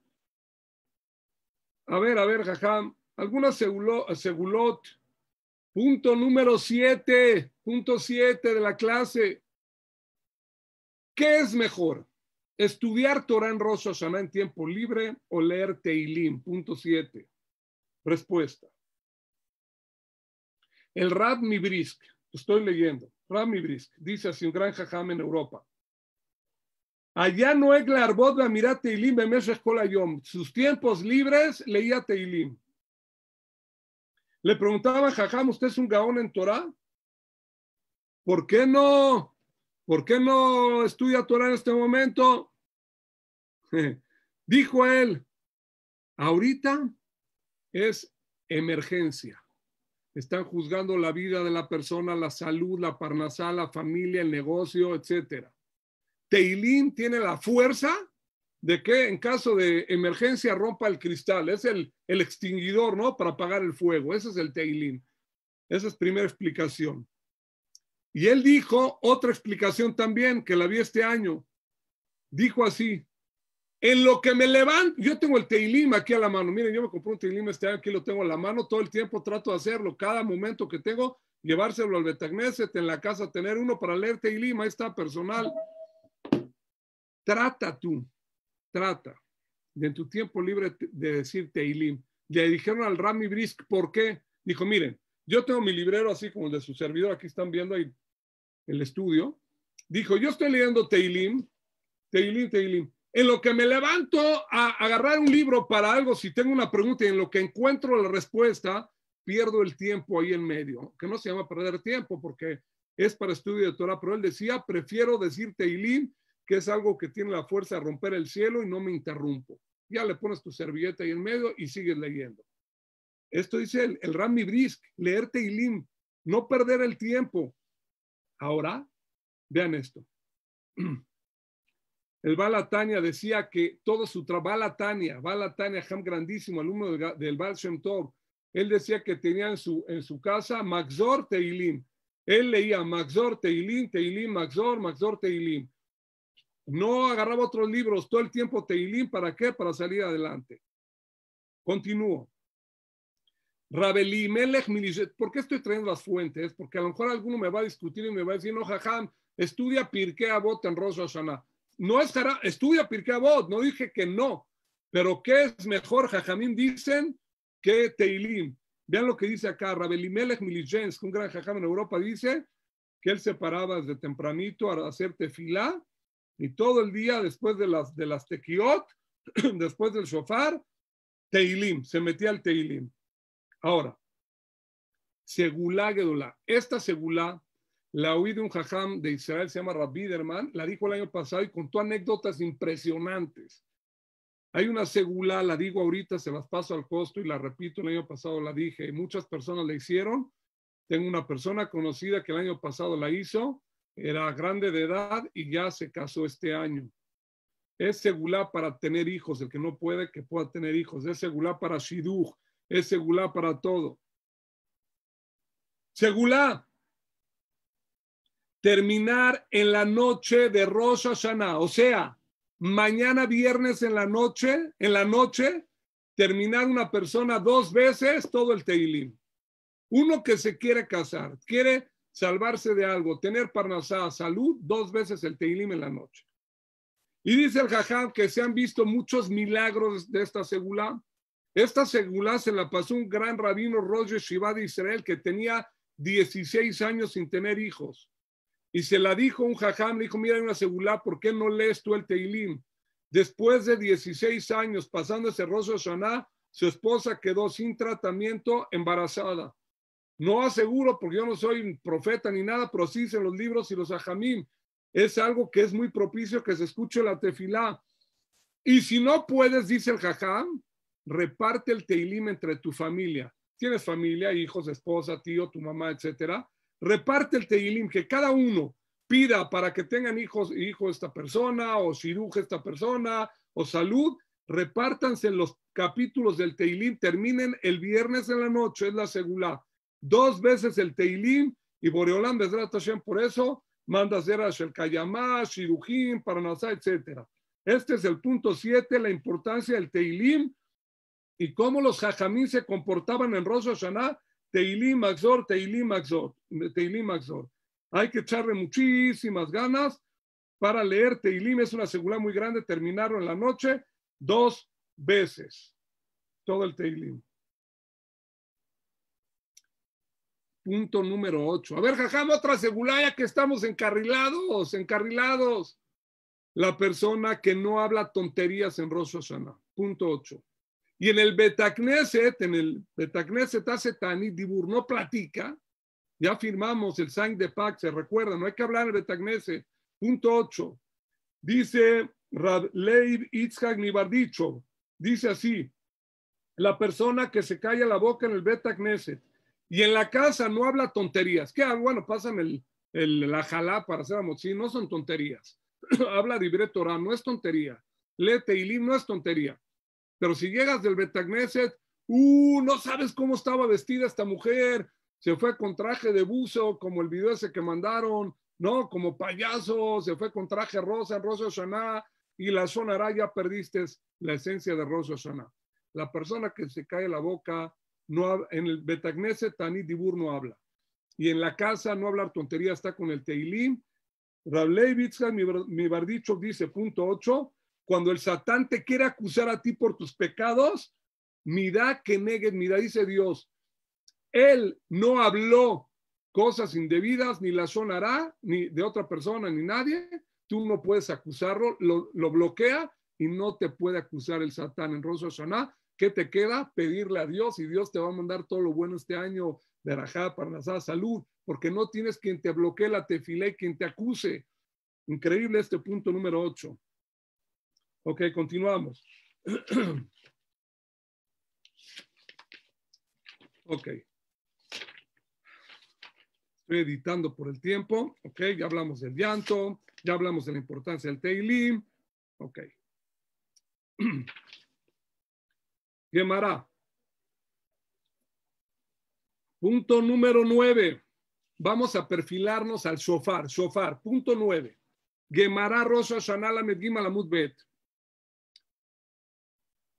A ver, a ver, jajam, alguna segulot, punto número siete, punto siete de la clase. ¿Qué es mejor? ¿Estudiar Torah en Rosh en tiempo libre o leer Teilim? Punto siete, Respuesta. El mi Mibrisk, Estoy leyendo. Rami Brisk dice así un gran jajam en Europa. Allá no es la mirá Teilim Yom. Sus tiempos libres leía Teilim. Le a jajam, ¿usted es un gaón en Torah? ¿Por qué no? ¿Por qué no estudia Torah en este momento? Dijo él, ahorita es emergencia. Están juzgando la vida de la persona, la salud, la parnasal, la familia, el negocio, etc. Teilín tiene la fuerza de que en caso de emergencia rompa el cristal. Es el, el extinguidor, ¿no? Para apagar el fuego. Ese es el Teilín. Esa es primera explicación. Y él dijo otra explicación también que la vi este año. Dijo así, en lo que me levanto, yo tengo el Teilim aquí a la mano. Miren, yo me compré un Teilim este año, aquí lo tengo a la mano todo el tiempo, trato de hacerlo. Cada momento que tengo, llevárselo al Betagneset en la casa, tener uno para leer Teilim, ahí está personal. Trata tú, trata de en tu tiempo libre de decir Teilim. Le dijeron al Rami Brisk, ¿por qué? Dijo, miren, yo tengo mi librero así como el de su servidor, aquí están viendo ahí el estudio. Dijo, yo estoy leyendo Teilim, Teilim, Teilim en lo que me levanto a agarrar un libro para algo, si tengo una pregunta y en lo que encuentro la respuesta, pierdo el tiempo ahí en medio, que no se llama perder tiempo porque es para estudio de Torah, pero él decía, prefiero decir Ilim, que es algo que tiene la fuerza de romper el cielo y no me interrumpo. Ya le pones tu servilleta ahí en medio y sigues leyendo. Esto dice el, Rami Brisk, leerte Ilim, no perder el tiempo. Ahora, vean esto. El Balatania decía que todo su trabajo, Balatania, Balatania, Ham grandísimo, alumno del, del Shem Tov, él decía que tenía en su, en su casa Maxor Teilim. Él leía Maxor Teilim, Teilim, Maxor, Maxor Teilim. No agarraba otros libros, todo el tiempo Teilim, ¿para qué? Para salir adelante. Continúo. Rabelí, Melech, ¿por qué estoy trayendo las fuentes? Porque a lo mejor alguno me va a discutir y me va a decir, no, jajam, estudia Pirkei Botan, en Rosh no es estudia Pirkei no dije que no, pero ¿qué es mejor? Jajamín dicen que Teilim. Vean lo que dice acá, Rabelimelech Milijens, un gran jajam en Europa, dice que él se paraba desde tempranito a hacer tefilá y todo el día después de las, de las tequiot, después del shofar, Teilim, se metía al Teilim. Ahora, Segulá Gedulá, esta Segulá la oí de un jajam de Israel se llama Rabbi Derman, la dijo el año pasado y contó anécdotas impresionantes. Hay una segula, la digo ahorita, se las paso al costo y la repito, el año pasado la dije, muchas personas la hicieron. Tengo una persona conocida que el año pasado la hizo, era grande de edad y ya se casó este año. Es segula para tener hijos, el que no puede que pueda tener hijos. Es segula para Shiduj, es segula para todo. Segula terminar en la noche de Rosh Hashanah, o sea, mañana viernes en la noche, en la noche, terminar una persona dos veces todo el Teilim. Uno que se quiere casar, quiere salvarse de algo, tener parnasá, salud, dos veces el Teilim en la noche. Y dice el Jajam que se han visto muchos milagros de esta segula. Esta segula se la pasó un gran rabino Roger Shiva de Israel que tenía 16 años sin tener hijos. Y se la dijo un jajam, le dijo, mira, hay una segulá, ¿por qué no lees tú el Teilim? Después de 16 años pasando ese de Shana, su esposa quedó sin tratamiento, embarazada. No aseguro, porque yo no soy profeta ni nada, pero sí en los libros y los ajamim. Es algo que es muy propicio que se escuche la tefilá. Y si no puedes, dice el jajam, reparte el teilim entre tu familia. Tienes familia, hijos, esposa, tío, tu mamá, etcétera reparte el Teilim, que cada uno pida para que tengan hijos, hijo esta persona, o ciruja esta persona, o salud, repártanse los capítulos del Teilim, terminen el viernes en la noche, es la segula. Dos veces el Teilim, y Boreolán, a Shem por eso, manda hacer el cirujín para Paranasá, etc. Este es el punto 7, la importancia del Teilim y cómo los jajamín se comportaban en Rosh Hashanah Teilim Maxor, Teilim Maxor, Teilim Maxor. Hay que echarle muchísimas ganas para leer Teilim. Es una segura muy grande terminarlo en la noche dos veces. Todo el Teilim. Punto número 8. A ver, jajam, otra ya que estamos encarrilados, encarrilados. La persona que no habla tonterías en Rosso Sana. Punto 8. Y en el Betacneset, en el Betacneset y Dibur no platica, ya firmamos el sign de Pax, se recuerda, no hay que hablar en el Betacneset. Punto 8. Dice Radleib Itzhak Nibardicho, dice así, la persona que se calla la boca en el Betacneset y en la casa no habla tonterías. ¿Qué Bueno, pasan el, el, la jalá para hacer Sí, no son tonterías. habla de Torah, no es tontería. Lete y no es tontería. Pero si llegas del Betagneset, ¡uh! No sabes cómo estaba vestida esta mujer. Se fue con traje de buzo, como el video ese que mandaron, ¿no? Como payaso, se fue con traje rosa, rosa soná y la sonará, ya perdiste la esencia de rosa soná, La persona que se cae la boca, no, en el Betagneset, Tani Dibur no habla. Y en la casa, no hablar tontería, está con el Teilim. Ravley mi, mi bardicho dice, punto ocho. Cuando el Satán te quiere acusar a ti por tus pecados, mira que negues, mira, dice Dios, él no habló cosas indebidas, ni la sonará, ni de otra persona, ni nadie. Tú no puedes acusarlo, lo, bloquea y no te puede acusar el Satán en Rosh Hashanah. ¿Qué te queda? Pedirle a Dios y Dios te va a mandar todo lo bueno este año de Rajá, Parnasá, salud, porque no tienes quien te bloquee la tefilé, quien te acuse. Increíble este punto número 8. Ok, continuamos. ok. Estoy editando por el tiempo. Ok, ya hablamos del llanto, ya hablamos de la importancia del Teilim. Ok. Gemara. Punto número nueve. Vamos a perfilarnos al sofar. Sofá. Punto nueve. Gemara shanala shanala Lamed Bet.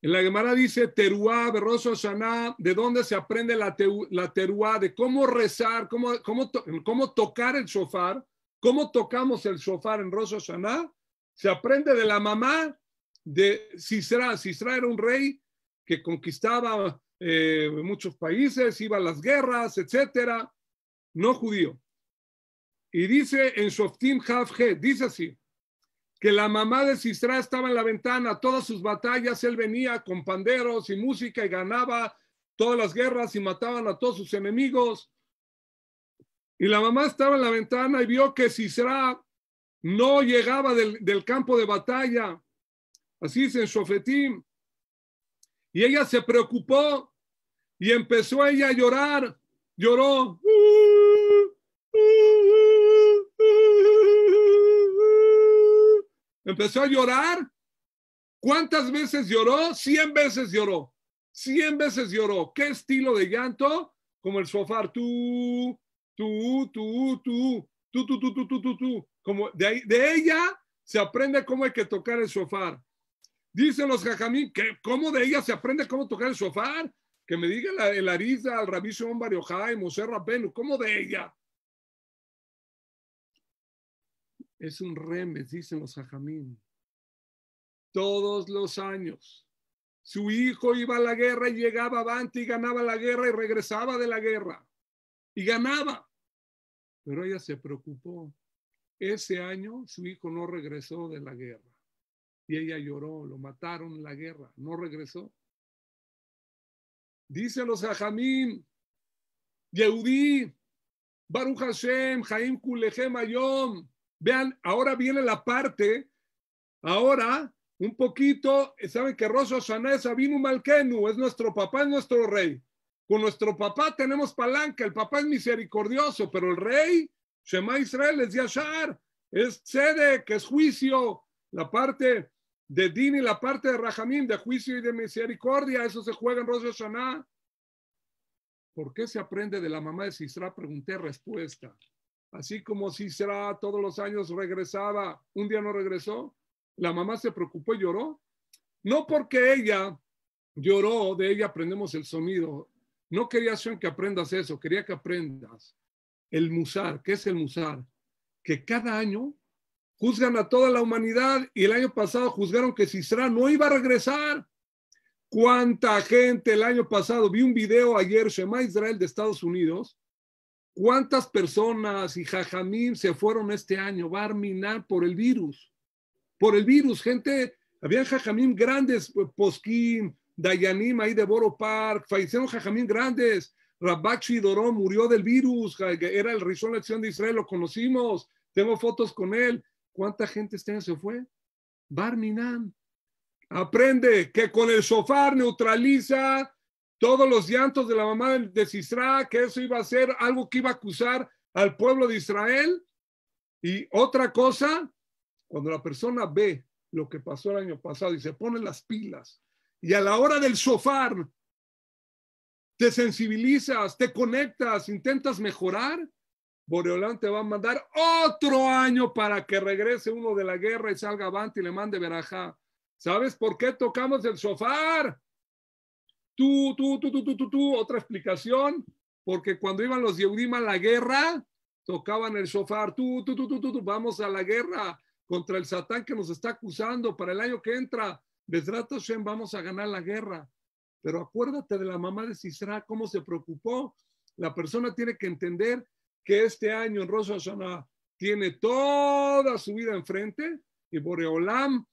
En la Gemara dice Teruá, Berroso shana ¿de dónde se aprende la, Teruah? Teruá? De cómo rezar, cómo, cómo, cómo tocar el shofar, cómo tocamos el shofar en Rosh Hashanah. Se aprende de la mamá de Sisra. Sisra era un rey que conquistaba eh, muchos países, iba a las guerras, etcétera. No judío. Y dice en Shoftim Hafge, dice así: que la mamá de Cisra estaba en la ventana, todas sus batallas, él venía con panderos y música y ganaba todas las guerras y mataban a todos sus enemigos. Y la mamá estaba en la ventana y vio que Sisra no llegaba del, campo de batalla. Así se en Y ella se preocupó y empezó ella a llorar. Lloró. Empezó a llorar. ¿Cuántas veces lloró? Cien veces lloró. Cien veces lloró. ¿Qué estilo de llanto? Como el sofá. Tú, tú, tú, tú, tú, tú, tú, tú, tú, tú, tú. Como de, ahí, de ella se aprende cómo hay que tocar el sofá. Dicen los jajamín que cómo de ella se aprende cómo tocar el sofá. Que me diga la, el Ariza, el Rabí Shimon Jaime, y Moser Rabenu, cómo de ella. es un remes, dicen los ajamín. Todos los años, su hijo iba a la guerra y llegaba avante y ganaba la guerra y regresaba de la guerra y ganaba. Pero ella se preocupó. Ese año su hijo no regresó de la guerra y ella lloró, lo mataron en la guerra, no regresó. Dice los ajamín, Yehudí, Baruch Hashem, Jaim Kulehem Ayom, Vean, ahora viene la parte, ahora un poquito, saben que Rosh Hashanah es Abinu Malkenu, es nuestro papá, es nuestro rey. Con nuestro papá tenemos palanca, el papá es misericordioso, pero el rey, Shema Israel, es Yashar, es Sede, que es juicio, la parte de Din y la parte de Rahamim, de juicio y de misericordia, eso se juega en Rosh Hashanah. ¿Por qué se aprende de la mamá de Cisra? Pregunté respuesta así como será todos los años regresaba, un día no regresó, la mamá se preocupó y lloró. No porque ella lloró, de ella aprendemos el sonido. No quería hacer que aprendas eso, quería que aprendas el musar. ¿Qué es el musar? Que cada año juzgan a toda la humanidad y el año pasado juzgaron que Cisra no iba a regresar. ¿Cuánta gente el año pasado? Vi un video ayer, Shema Israel de Estados Unidos, ¿Cuántas personas y Jajamín se fueron este año? Bar por el virus. Por el virus, gente. Había Jajamín grandes, pues, Posquín, Dayanim ahí de Boro Park, fallecieron Jajamín grandes. Rabachi Dorón murió del virus, era el Rizón de Acción de Israel, lo conocimos, tengo fotos con él. ¿Cuánta gente este año se fue? Barminan. Aprende que con el sofá neutraliza todos los llantos de la mamá de Sisra, que eso iba a ser algo que iba a acusar al pueblo de Israel. Y otra cosa, cuando la persona ve lo que pasó el año pasado y se pone las pilas, y a la hora del sofá te sensibilizas, te conectas, intentas mejorar, Boreolán te va a mandar otro año para que regrese uno de la guerra y salga avante y le mande verajá. ¿Sabes por qué tocamos el sofá? tú, tú, tú, tú, tú, tú, tú, otra explicación, porque cuando iban los Yehudim a la guerra, tocaban el sofá, tú, tú, tú, tú, tú, tú, vamos a la guerra contra el Satán que nos está acusando para el año que entra. Besrat Hashem, vamos a ganar la guerra. Pero acuérdate de la mamá de Cisra, cómo se preocupó. La persona tiene que entender que este año en Rosh Hashanah tiene toda su vida enfrente y Boreolam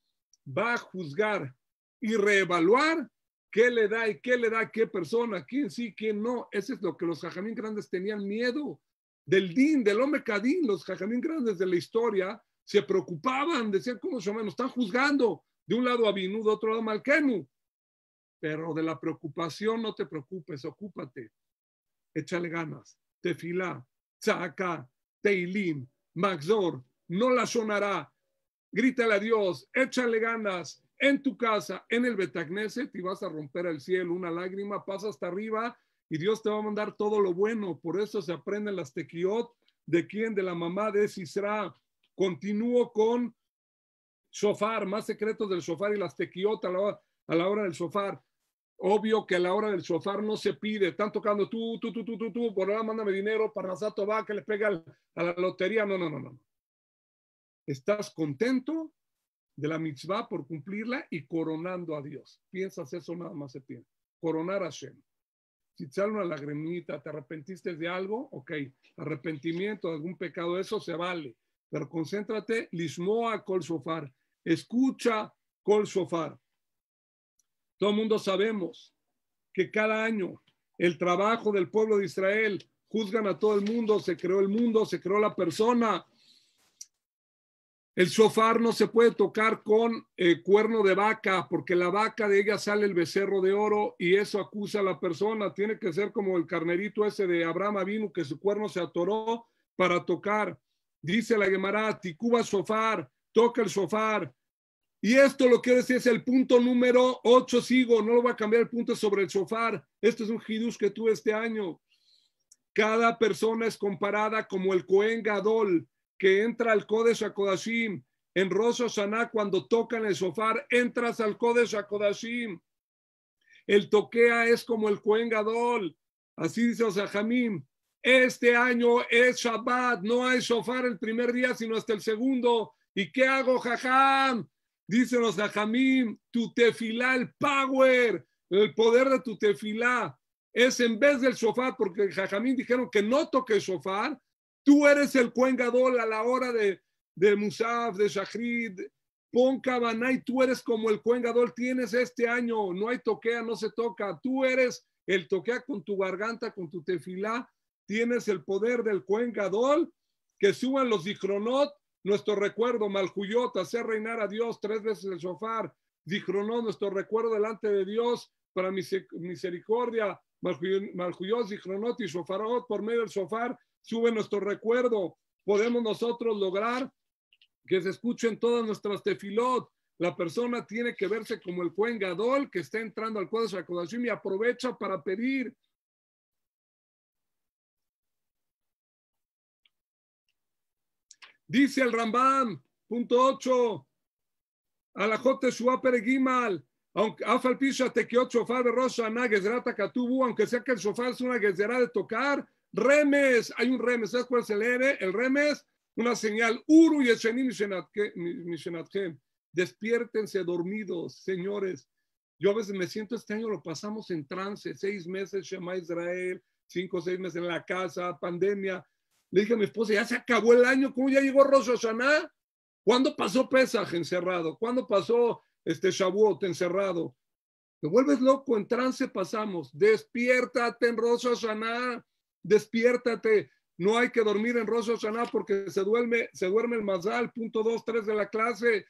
va a juzgar y reevaluar ¿Qué le da y qué le da qué persona? ¿Quién sí, quién no? Eso es lo que los jajamín grandes tenían miedo. Del din, del hombre cadín, los jajamín grandes de la historia se preocupaban, decían, ¿cómo se llama? están juzgando. De un lado a de otro lado a Malkenu. Pero de la preocupación no te preocupes, ocúpate. Échale ganas. Tefilá, Tzaká, Teilim, Magdor, no la sonará. Grítale a Dios, échale ganas, en tu casa, en el Betagneset, y vas a romper el cielo, una lágrima, pasa hasta arriba y Dios te va a mandar todo lo bueno. Por eso se aprenden las tequiot de quién, de la mamá de Cisra, Continúo con sofar, más secretos del sofar y las tequiot a la, hora del sofar. Obvio que a la hora del sofar no se pide, están tocando tú, tú, tú, tú, tú, tú, por ahora mándame dinero, para va, que le pega a la lotería. No, no, no, no. Estás contento de la mitzvah por cumplirla y coronando a Dios. Piensas eso nada más se tiene. Coronar a Shem. Si te sale una lagrimita, te arrepentiste de algo, ok. Arrepentimiento de algún pecado, eso se vale. Pero concéntrate, lismoa col sofar. Escucha col sofar. Todo el mundo sabemos que cada año el trabajo del pueblo de Israel juzgan a todo el mundo, se creó el mundo, se creó la persona, el sofá no se puede tocar con eh, cuerno de vaca, porque la vaca de ella sale el becerro de oro y eso acusa a la persona. Tiene que ser como el carnerito ese de Abraham Avinu, que su cuerno se atoró para tocar. Dice la Gemara, Ticuba sofá, toca el sofá. Y esto lo que decir es el punto número 8, sigo, no lo voy a cambiar el punto sobre el sofá. Este es un hidus que tuve este año. Cada persona es comparada como el Cohen Gadol que entra al Kodesh Akodashim. En Rosh Hashanah, cuando tocan el sofá, entras al Kodesh Akodashim. El toquea es como el cuengadol, Así dice Osahamim. Este año es Shabbat, no hay sofá el primer día, sino hasta el segundo. ¿Y qué hago, jajam? Dicen los jajamim, tu tefilá, el power, el poder de tu tefilá, es en vez del sofá, porque el dijeron que no toque el sofá, Tú eres el cuen Gadol a la hora de, de Musaf, de Shahrid. Pon Kabanay, tú eres como el cuengadol. Gadol. Tienes este año, no hay toquea, no se toca. Tú eres el toquea con tu garganta, con tu tefilá. Tienes el poder del cuen Gadol. Que suban los dicronot, nuestro recuerdo, Maljuyot, hacer reinar a Dios tres veces el shofar. Dicronot, nuestro recuerdo delante de Dios para misericordia. Malhuyot, Dicronot y Sofarot por medio del shofar sube nuestro recuerdo. Podemos nosotros lograr que se escuchen todas nuestras tefilot. La persona tiene que verse como el Cuen Gadol que está entrando al cuadro Kodesh HaKodashim y aprovecha para pedir. Dice el Rambam, punto 8, Alajote Teshua Peregimal, aunque Tequiot de Rosh aunque sea que el sofá es una será de tocar, Remes, hay un remes, ¿sabes cuál es el El remes, una señal, Uru y despiértense dormidos, señores. Yo a veces me siento, este año lo pasamos en trance, seis meses, Shema Israel, cinco o seis meses en la casa, pandemia. Le dije a mi esposa, ya se acabó el año, ¿cómo ya llegó Rosh Hashanah? ¿Cuándo pasó Pesaj encerrado? ¿Cuándo pasó este Shavuot encerrado? Te vuelves loco, en trance pasamos. despierta en Rosh despiértate. No hay que dormir en Rosh Hashanah porque se duerme, se duerme el Mazal, punto dos, tres de la clase.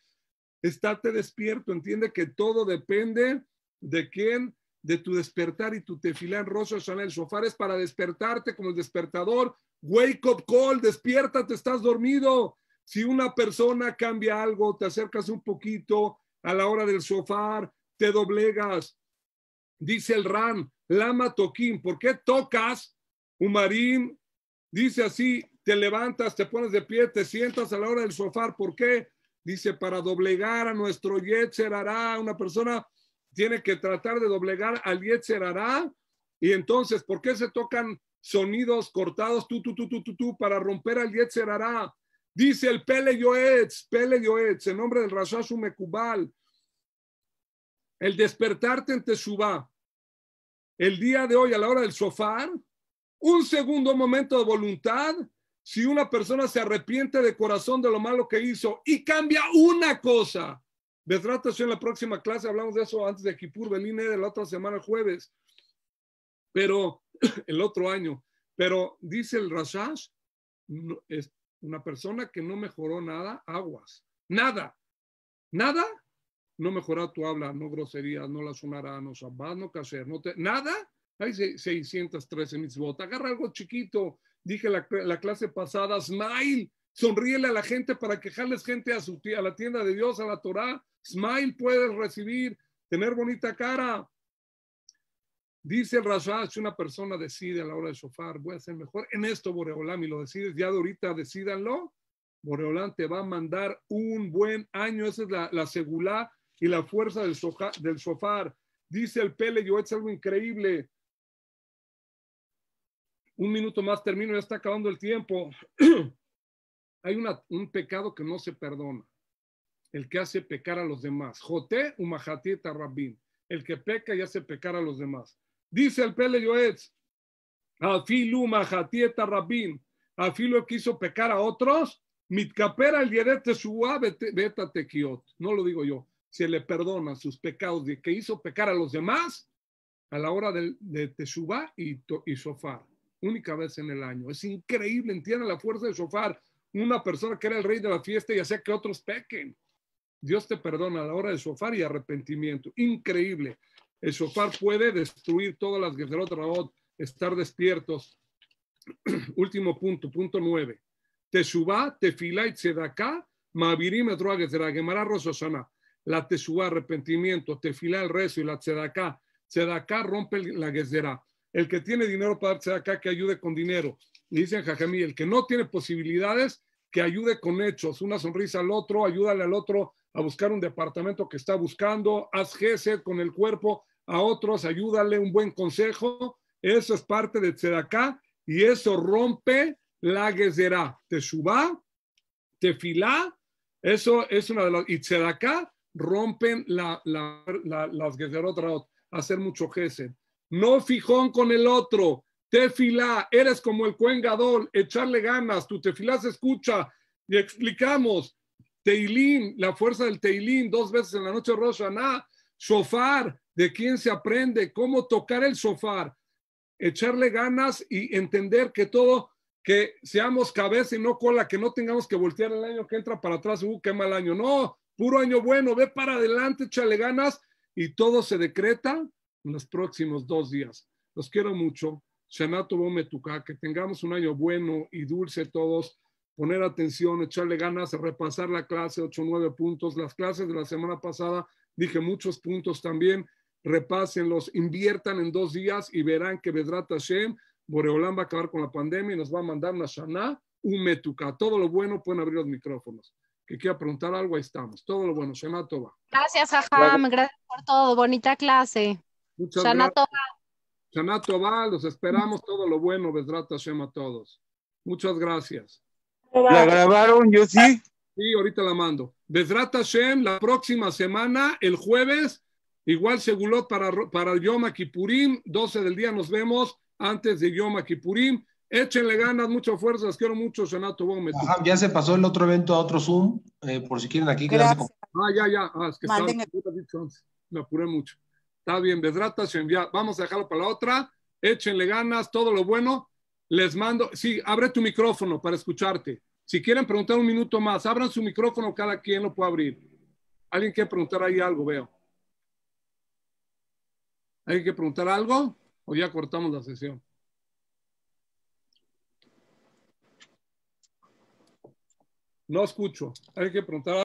Estate despierto, entiende que todo depende de quién, de tu despertar y tu tefilar en Rosh Hashanah. El sofá es para despertarte como el despertador. Wake up call, despiértate, estás dormido. Si una persona cambia algo, te acercas un poquito a la hora del sofá te doblegas. Dice el Ram, lama toquín, ¿por qué tocas? marín, dice así, te levantas, te pones de pie, te sientas a la hora del sofá. ¿Por qué? Dice, para doblegar a nuestro Yetzer Una persona tiene que tratar de doblegar al Yetzer Y entonces, ¿por qué se tocan sonidos cortados tú, tú, tú, tú, tú, tú, para romper al Yetzer Dice el Pele Yoetz, Pele Yoetz, en nombre del Rashash Mekubal. El despertarte en Teshuvah, el día de hoy a la hora del sofá, un segundo momento de voluntad, si una persona se arrepiente de corazón de lo malo que hizo y cambia una cosa. Betratas en la próxima clase, hablamos de eso antes de Kipur, Belín eh, de la otra semana, el jueves. Pero el otro año. Pero dice el Rashash, es una persona que no mejoró nada, aguas. Nada. Nada. No mejoró tu habla, no groserías, no la sonará, no sabás, no caser, no te, nada hay 613 mitzvot. Agarra algo chiquito. Dije la, clase pasada, smile, sonríele a la gente para quejarles gente a, su, a la tienda de Dios, a la Torah. Smile puedes recibir, tener bonita cara. Dice el si una persona decide a la hora de shofar, voy a ser mejor en esto, Boreolami y lo decides ya de ahorita, decídanlo. Boreolam te va a mandar un buen año. Esa es la, la y la fuerza del, soja, Dice el Pele, yo es algo increíble. Un minuto más termino, ya está acabando el tiempo. Hay un pecado que no se perdona, el que hace pecar a los demás. Joté umajatieta rabín, el que peca y hace pecar a los demás. Dice el Pele Yoetz, afilu umajatieta rabín, que quiso pecar a otros, mitkapera el yerete suave beta No lo digo yo, se le perdona sus pecados de que hizo pecar a los demás a la hora de, de y, y única vez en el año. Es increíble, entiende la fuerza de sofá Una persona que era el rey de la fiesta y hacía que otros pequen. Dios te perdona a la hora de sofá y arrepentimiento. Increíble. El sofá puede destruir todas las otra Raot, estar despiertos. Último punto, punto nueve. te fila y Tzedaká, Mavirim Etroa Gemara Rososana. La suba arrepentimiento, te el rezo y la Tzedaká. Tzedaká rompe la Gezerá el que tiene dinero para darse acá, que ayude con dinero. Y dicen Jajamí, el que no tiene posibilidades, que ayude con hechos, una sonrisa al otro, ayúdale al otro a buscar un departamento que está buscando, haz gesed con el cuerpo a otros, ayúdale un buen consejo. Eso es parte de Tzedaká y eso rompe la suba, te fila. eso es una de las. Y Tzedaká rompen la, las Gezerot hacer mucho gesed no fijón con el otro. Tefilá, eres como el Cuen echarle ganas, tu tefilá se escucha. Y explicamos, Teilín, la fuerza del Teilín, dos veces en la noche rosa, sofar, de quién se aprende, cómo tocar el sofá echarle ganas y entender que todo, que seamos cabeza y no cola, que no tengamos que voltear el año que entra para atrás, uh, qué mal año. No, puro año bueno, ve para adelante, echarle ganas y todo se decreta en los próximos dos días. Los quiero mucho. Shanato Bometuka, que tengamos un año bueno y dulce todos. Poner atención, echarle ganas, repasar la clase, 8 o 9 puntos. Las clases de la semana pasada dije muchos puntos también. Repásenlos, inviertan en dos días y verán que Vedrata Hashem, Boreolán va a acabar con la pandemia y nos va a mandar una Shaná, un Metuka. Todo lo bueno, pueden abrir los micrófonos que quiera preguntar algo, ahí estamos. Todo lo bueno, Shana Toba. Gracias, Ajam. Gracias por todo. Bonita clase. Muchas Shana gracias. los esperamos todo lo bueno, Besrata Shem a todos. Muchas gracias. ¿La grabaron, yo sí? Sí, ahorita la mando. Besrata Shem la próxima semana, el jueves, igual Segulot para, para el Yom Kippurim, 12 del día nos vemos antes de Yom Kippurim. Échenle ganas, muchas fuerzas, quiero mucho, Shanato Ajá, Ya se pasó el otro evento a otro Zoom, eh, por si quieren aquí Gracias. Ah, ya, ya, ah, es que me apuré mucho. Está bien, envía. vamos a dejarlo para la otra. Échenle ganas, todo lo bueno. Les mando, sí, abre tu micrófono para escucharte. Si quieren preguntar un minuto más, abran su micrófono, cada quien lo puede abrir. ¿Alguien quiere preguntar ahí algo? Veo. ¿Alguien quiere preguntar algo? ¿O ya cortamos la sesión? No escucho. Hay que preguntar algo?